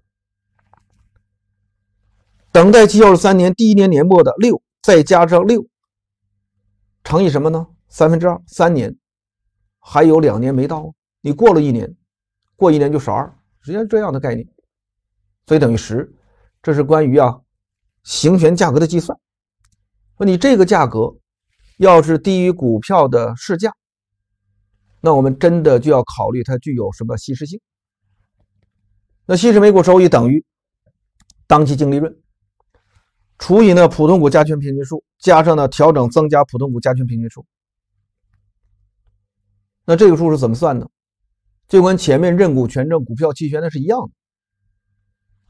等待期要是三年，第一年年末的六再加上六，乘以什么呢？三分之二。三年还有两年没到，你过了一年，过一年就少二，直接这样的概念，所以等于十。这是关于啊。行权价格的计算，问你这个价格要是低于股票的市价，那我们真的就要考虑它具有什么稀释性？那稀释每股收益等于当期净利润除以呢普通股加权平均数加上呢调整增加普通股加权平均数。那这个数是怎么算的？就跟前面认股权证、股票期权那是一样的。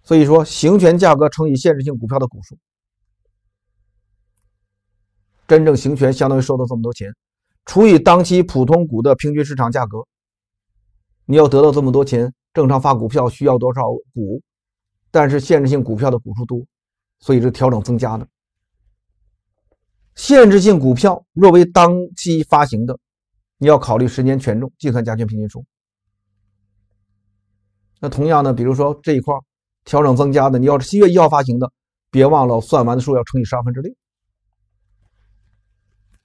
所以说，行权价格乘以限制性股票的股数，真正行权相当于收到这么多钱，除以当期普通股的平均市场价格，你要得到这么多钱，正常发股票需要多少股？但是限制性股票的股数多，所以是调整增加的。限制性股票若为当期发行的，你要考虑时间权重计算加权平均数。那同样呢，比如说这一块。调整增加的，你要是七月一号发行的，别忘了算完的数要乘以十二分之六。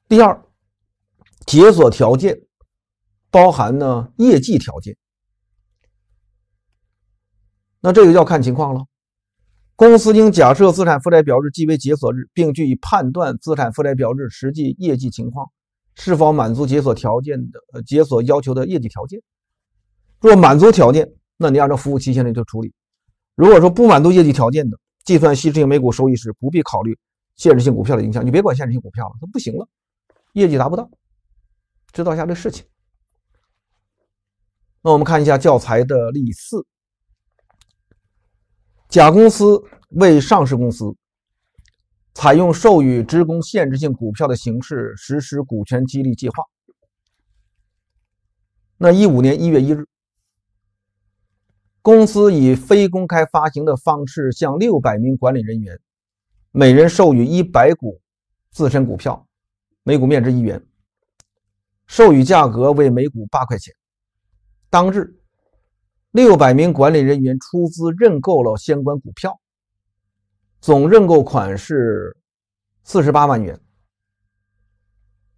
第二，解锁条件包含呢业绩条件，那这个要看情况了。公司应假设资产负债表日即为解锁日，并据以判断资产负债表日实际业绩情况是否满足解锁条件的呃解锁要求的业绩条件。若满足条件，那你按照服务期限内就处理。如果说不满足业绩条件的，计算稀释性每股收益时，不必考虑限制性股票的影响。你别管限制性股票了，它不行了，业绩达不到，知道一下这事情。那我们看一下教材的例四：甲公司为上市公司，采用授予职工限制性股票的形式实施股权激励计划。那一五年一月一日。公司以非公开发行的方式向六百名管理人员每人授予一百股自身股票，每股面值一元，授予价格为每股八块钱。当日，六百名管理人员出资认购了相关股票，总认购款是四十八万元，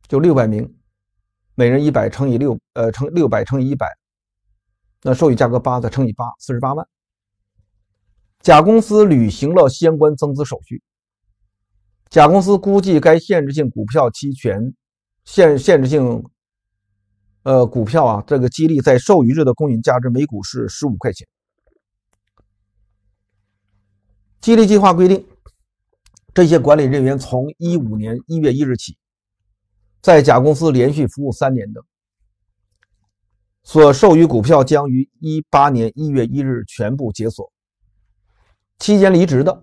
就六百名，每人一百乘以六呃乘六百乘以一百。那授予价格八再乘以八，四十八万。甲公司履行了相关增资手续。甲公司估计该限制性股票期权、限限制性呃股票啊，这个激励在授予日的公允价值每股是十五块钱。激励计划规定，这些管理人员从一五年一月一日起，在甲公司连续服务三年的。所授予股票将于一八年一月一日全部解锁。期间离职的，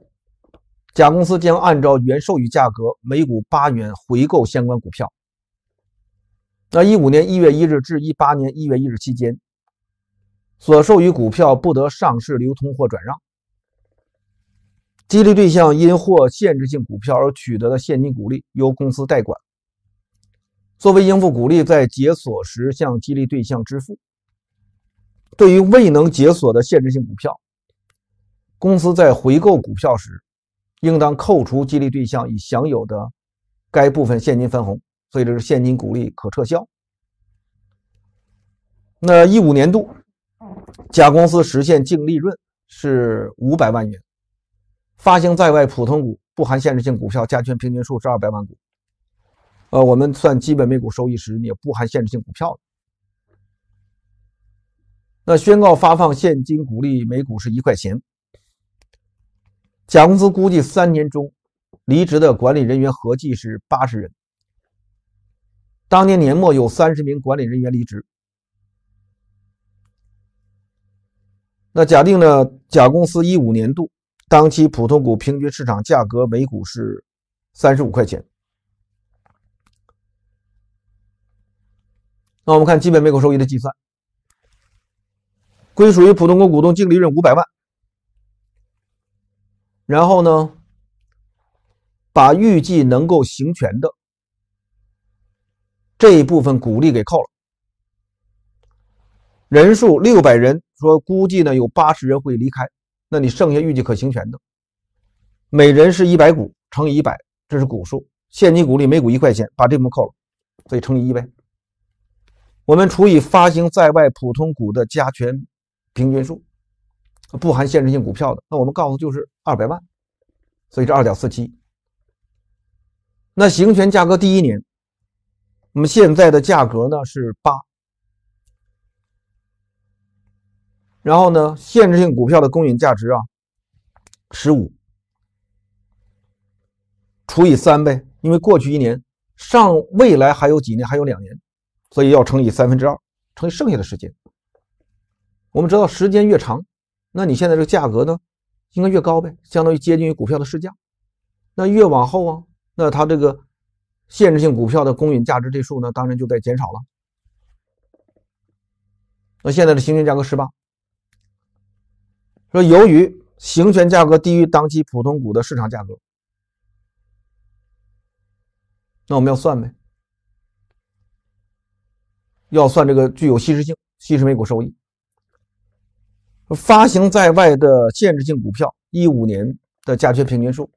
甲公司将按照原授予价格每股八元回购相关股票。那一五年一月一日至一八年一月一日期间，所授予股票不得上市流通或转让。激励对象因获限制性股票而取得的现金股利，由公司代管。作为应付股利，在解锁时向激励对象支付。对于未能解锁的限制性股票，公司在回购股票时，应当扣除激励对象已享有的该部分现金分红。所以，这是现金股利可撤销。那一五年度，甲公司实现净利润是五百万元，发行在外普通股不含限制性股票加权平均数是二百万股。呃，我们算基本每股收益时，也不含限制性股票的。那宣告发放现金股利每股是一块钱。甲公司估计三年中离职的管理人员合计是八十人，当年年末有三十名管理人员离职。那假定呢，甲公司一五年度当期普通股平均市场价格每股是三十五块钱。那我们看基本每股收益的计算，归属于普通股股东净利润五百万，然后呢，把预计能够行权的这一部分股利给扣了，人数六百人，说估计呢有八十人会离开，那你剩下预计可行权的，每人是一百股乘以一百，这是股数，现金股利每股一块钱，把这部分扣了，所以乘以一呗。我们除以发行在外普通股的加权平均数，不含限制性股票的，那我们告诉就是二百万，所以是二点四七。那行权价格第一年，我们现在的价格呢是八，然后呢，限制性股票的公允价值啊，十五除以三呗，因为过去一年上未来还有几年，还有两年。所以要乘以三分之二，乘以剩下的时间。我们知道时间越长，那你现在这个价格呢，应该越高呗，相当于接近于股票的市价。那越往后啊，那它这个限制性股票的公允价值这数呢，当然就在减少了。那现在的行权价格十八，说由于行权价格低于当期普通股的市场价格，那我们要算呗。要算这个具有稀释性，稀释每股收益，发行在外的限制性股票一五年的加权平均数。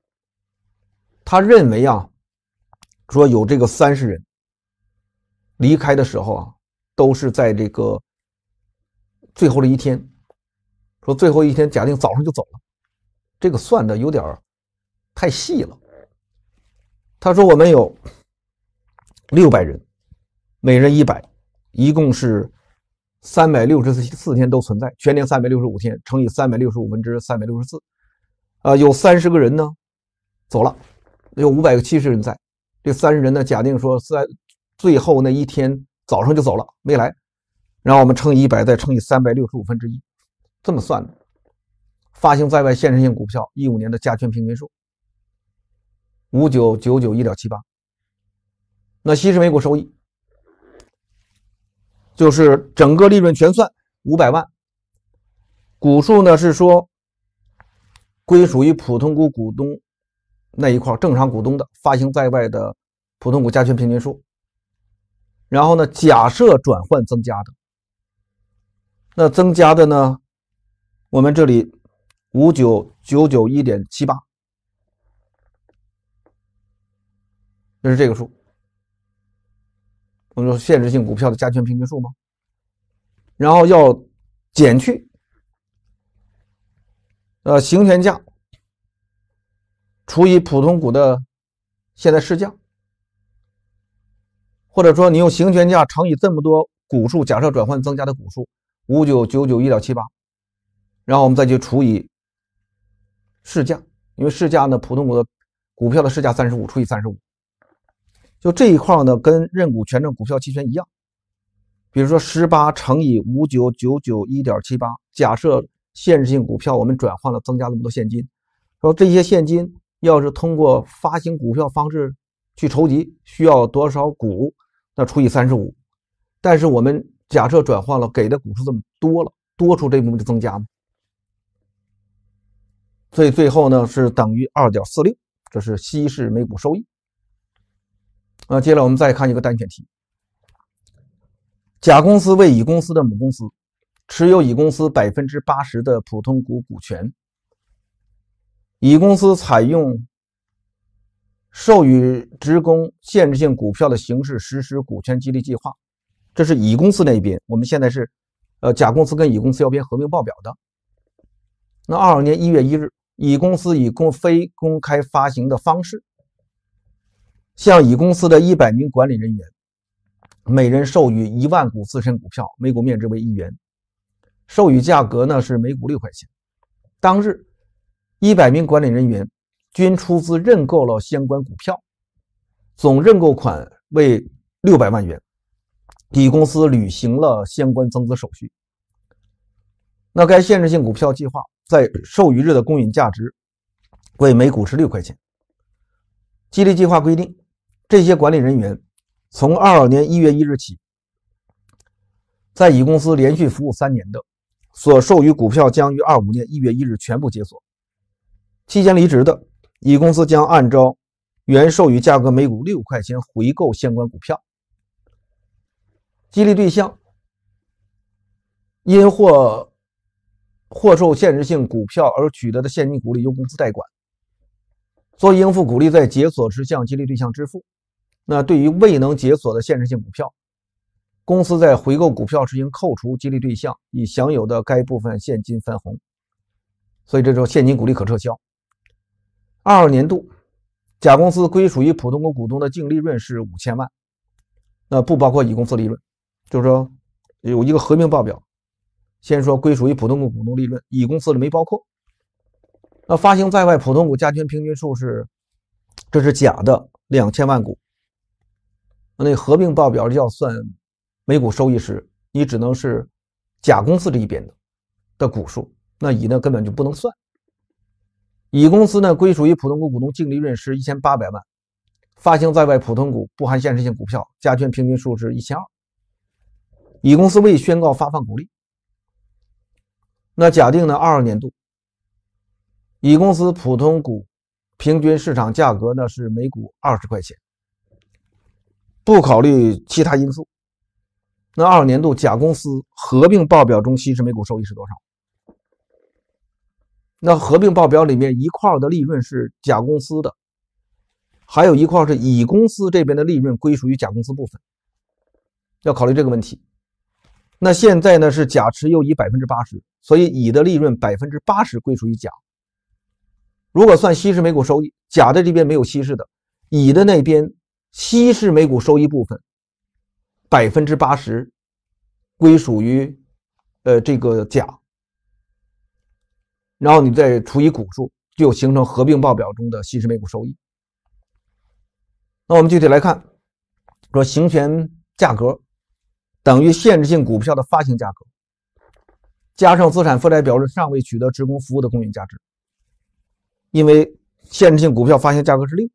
他认为啊，说有这个三十人离开的时候啊，都是在这个最后的一天，说最后一天假定早上就走了，这个算的有点太细了。他说我们有六百人，每人一百。一共是三百六十四四天都存在，全年三百六十五天乘以三百六十五分之三百六十四，啊，有三十个人呢走了，有五百个七十人在，这三十人呢假定说在最后那一天早上就走了没来，然后我们乘以一百再乘以三百六十五分之一，这么算的，发行在外限制性股票一五年的加权平均数五九九九一点七八，那稀释每股收益。就是整个利润全算五百万，股数呢是说归属于普通股股东那一块正常股东的发行在外的普通股加权平均数。然后呢，假设转换增加的，那增加的呢，我们这里五九九九一点七八，就是这个数。我们说限制性股票的加权平均数吗？然后要减去呃行权价除以普通股的现在市价，或者说你用行权价乘以这么多股数，假设转换增加的股数五九九九一点七八，然后我们再去除以市价，因为市价呢普通股的股票的市价三十五除以三十五。就这一块呢，跟认股权证、股票期权一样。比如说，十八乘以五九九九一点七八，假设限制性股票我们转换了，增加那么多现金。说这些现金要是通过发行股票方式去筹集，需要多少股？那除以三十五。但是我们假设转换了，给的股数这么多了，多出这部分的增加吗？所以最后呢，是等于二点四六，这是稀释每股收益。那接下来我们再看一个单选题。甲公司为乙公司的母公司，持有乙公司百分之八十的普通股股权。乙公司采用授予职工限制性股票的形式实施股权激励计划，这是乙公司那一边。我们现在是，呃，甲公司跟乙公司要编合并报表的。那二二年一月一日，乙公司以公非公开发行的方式。向乙公司的一百名管理人员，每人授予一万股自身股票，每股面值为一元，授予价格呢是每股六块钱。当日，一百名管理人员均出资认购了相关股票，总认购款为六百万元。乙公司履行了相关增资手续。那该限制性股票计划在授予日的公允价值为每股是六块钱。激励计划规定。这些管理人员从二二年一月一日起，在乙公司连续服务三年的，所授予股票将于二五年一月一日全部解锁。期间离职的，乙公司将按照原授予价格每股六块钱回购相关股票。激励对象因获获受限制性股票而取得的现金股利由公司代管，所以应付股利在解锁时向激励对象支付。那对于未能解锁的限制性股票，公司在回购股票时应扣除激励对象已享有的该部分现金分红，所以这时候现金股利可撤销。二年度，甲公司归属于普通股股东的净利润是五千万，那不包括乙公司利润，就是说有一个合并报表，先说归属于普通股股东利润，乙公司里没包括。那发行在外普通股加权平均数是，这是假的，两千万股。那合并报表要算每股收益时，你只能是甲公司这一边的的股数，那乙呢根本就不能算。乙公司呢归属于普通股股东净利润是一千八百万，发行在外普通股不含限制性股票，加权平均数是一千二。乙公司未宣告发放股利。那假定呢二二年度，乙公司普通股平均市场价格呢是每股二十块钱。不考虑其他因素，那二年度甲公司合并报表中稀释每股收益是多少？那合并报表里面一块的利润是甲公司的，还有一块是乙公司这边的利润归属于甲公司部分。要考虑这个问题。那现在呢是甲持有乙百分之八十，所以乙的利润百分之八十归属于甲。如果算稀释每股收益，甲的这边没有稀释的，乙的那边。稀释每股收益部分，百分之八十归属于呃这个甲，然后你再除以股数，就形成合并报表中的稀释每股收益。那我们具体来看，说行权价格等于限制性股票的发行价格加上资产负债表日尚未取得职工服务的公允价值，因为限制性股票发行价格是六。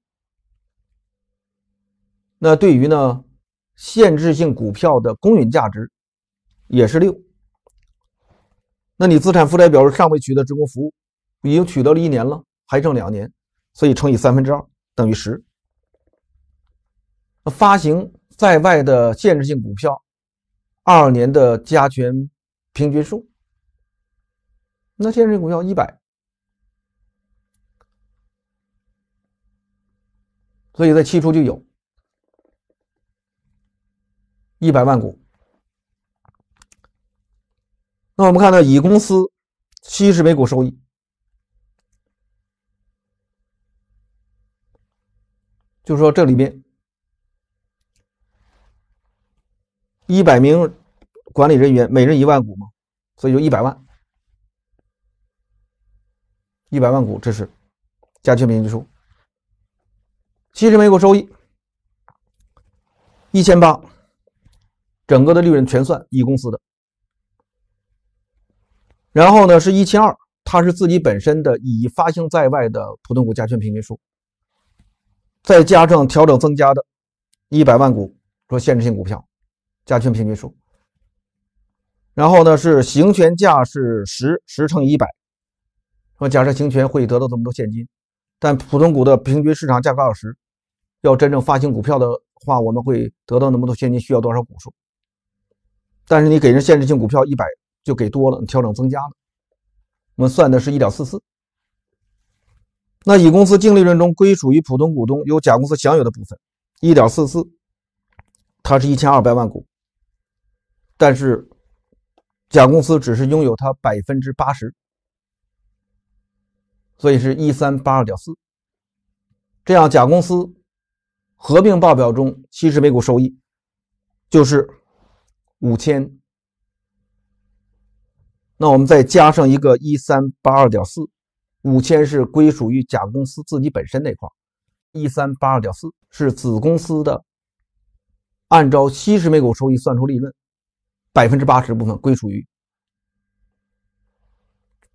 那对于呢，限制性股票的公允价值也是六。那你资产负债表上未取得职工服务，已经取得了一年了，还剩两年，所以乘以三分之二等于十。发行在外的限制性股票二年的加权平均数，那限制性股票一百，所以在期初就有。一百万股，那我们看到乙公司七十每股收益，就是说这里面一百名管理人员每人一万股嘛，所以就一百万，一百万股这是加权平均数，七十每股收益一千八。整个的利润全算乙公司的，然后呢是一千二，它是自己本身的已发行在外的普通股加权平均数，再加上调整增加的，一百万股说限制性股票加权平均数，然后呢是行权价是十，十乘以一百，说假设行权会得到这么多现金，但普通股的平均市场价格二十，要真正发行股票的话，我们会得到那么多现金需要多少股数？但是你给人限制性股票一百就给多了，你调整增加了。我们算的是1.44，那乙公司净利润中归属于普通股东由甲公司享有的部分1.44，它是一千二百万股，但是甲公司只是拥有它百分之八十，所以是1.382.4，这样甲公司合并报表中稀释每股收益就是。五千，那我们再加上一个一三八二点四，五千是归属于甲公司自己本身那块，一三八二点四是子公司的，按照七十每股收益算出利润，百分之八十部分归属于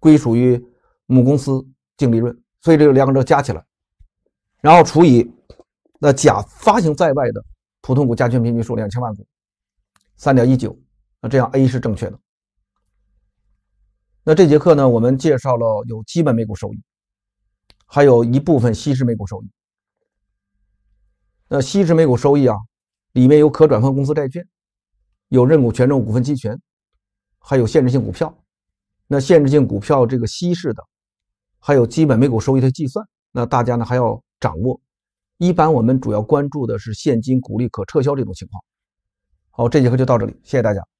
归属于母公司净利润，所以这两者加起来，然后除以那甲发行在外的普通股加权平均数两千万股。三点一九，那这样 A 是正确的。那这节课呢，我们介绍了有基本每股收益，还有一部分稀释每股收益。那稀释每股收益啊，里面有可转换公司债券，有认股权证、股份期权，还有限制性股票。那限制性股票这个稀释的，还有基本每股收益的计算，那大家呢还要掌握。一般我们主要关注的是现金股利可撤销这种情况。好，这节课就到这里，谢谢大家。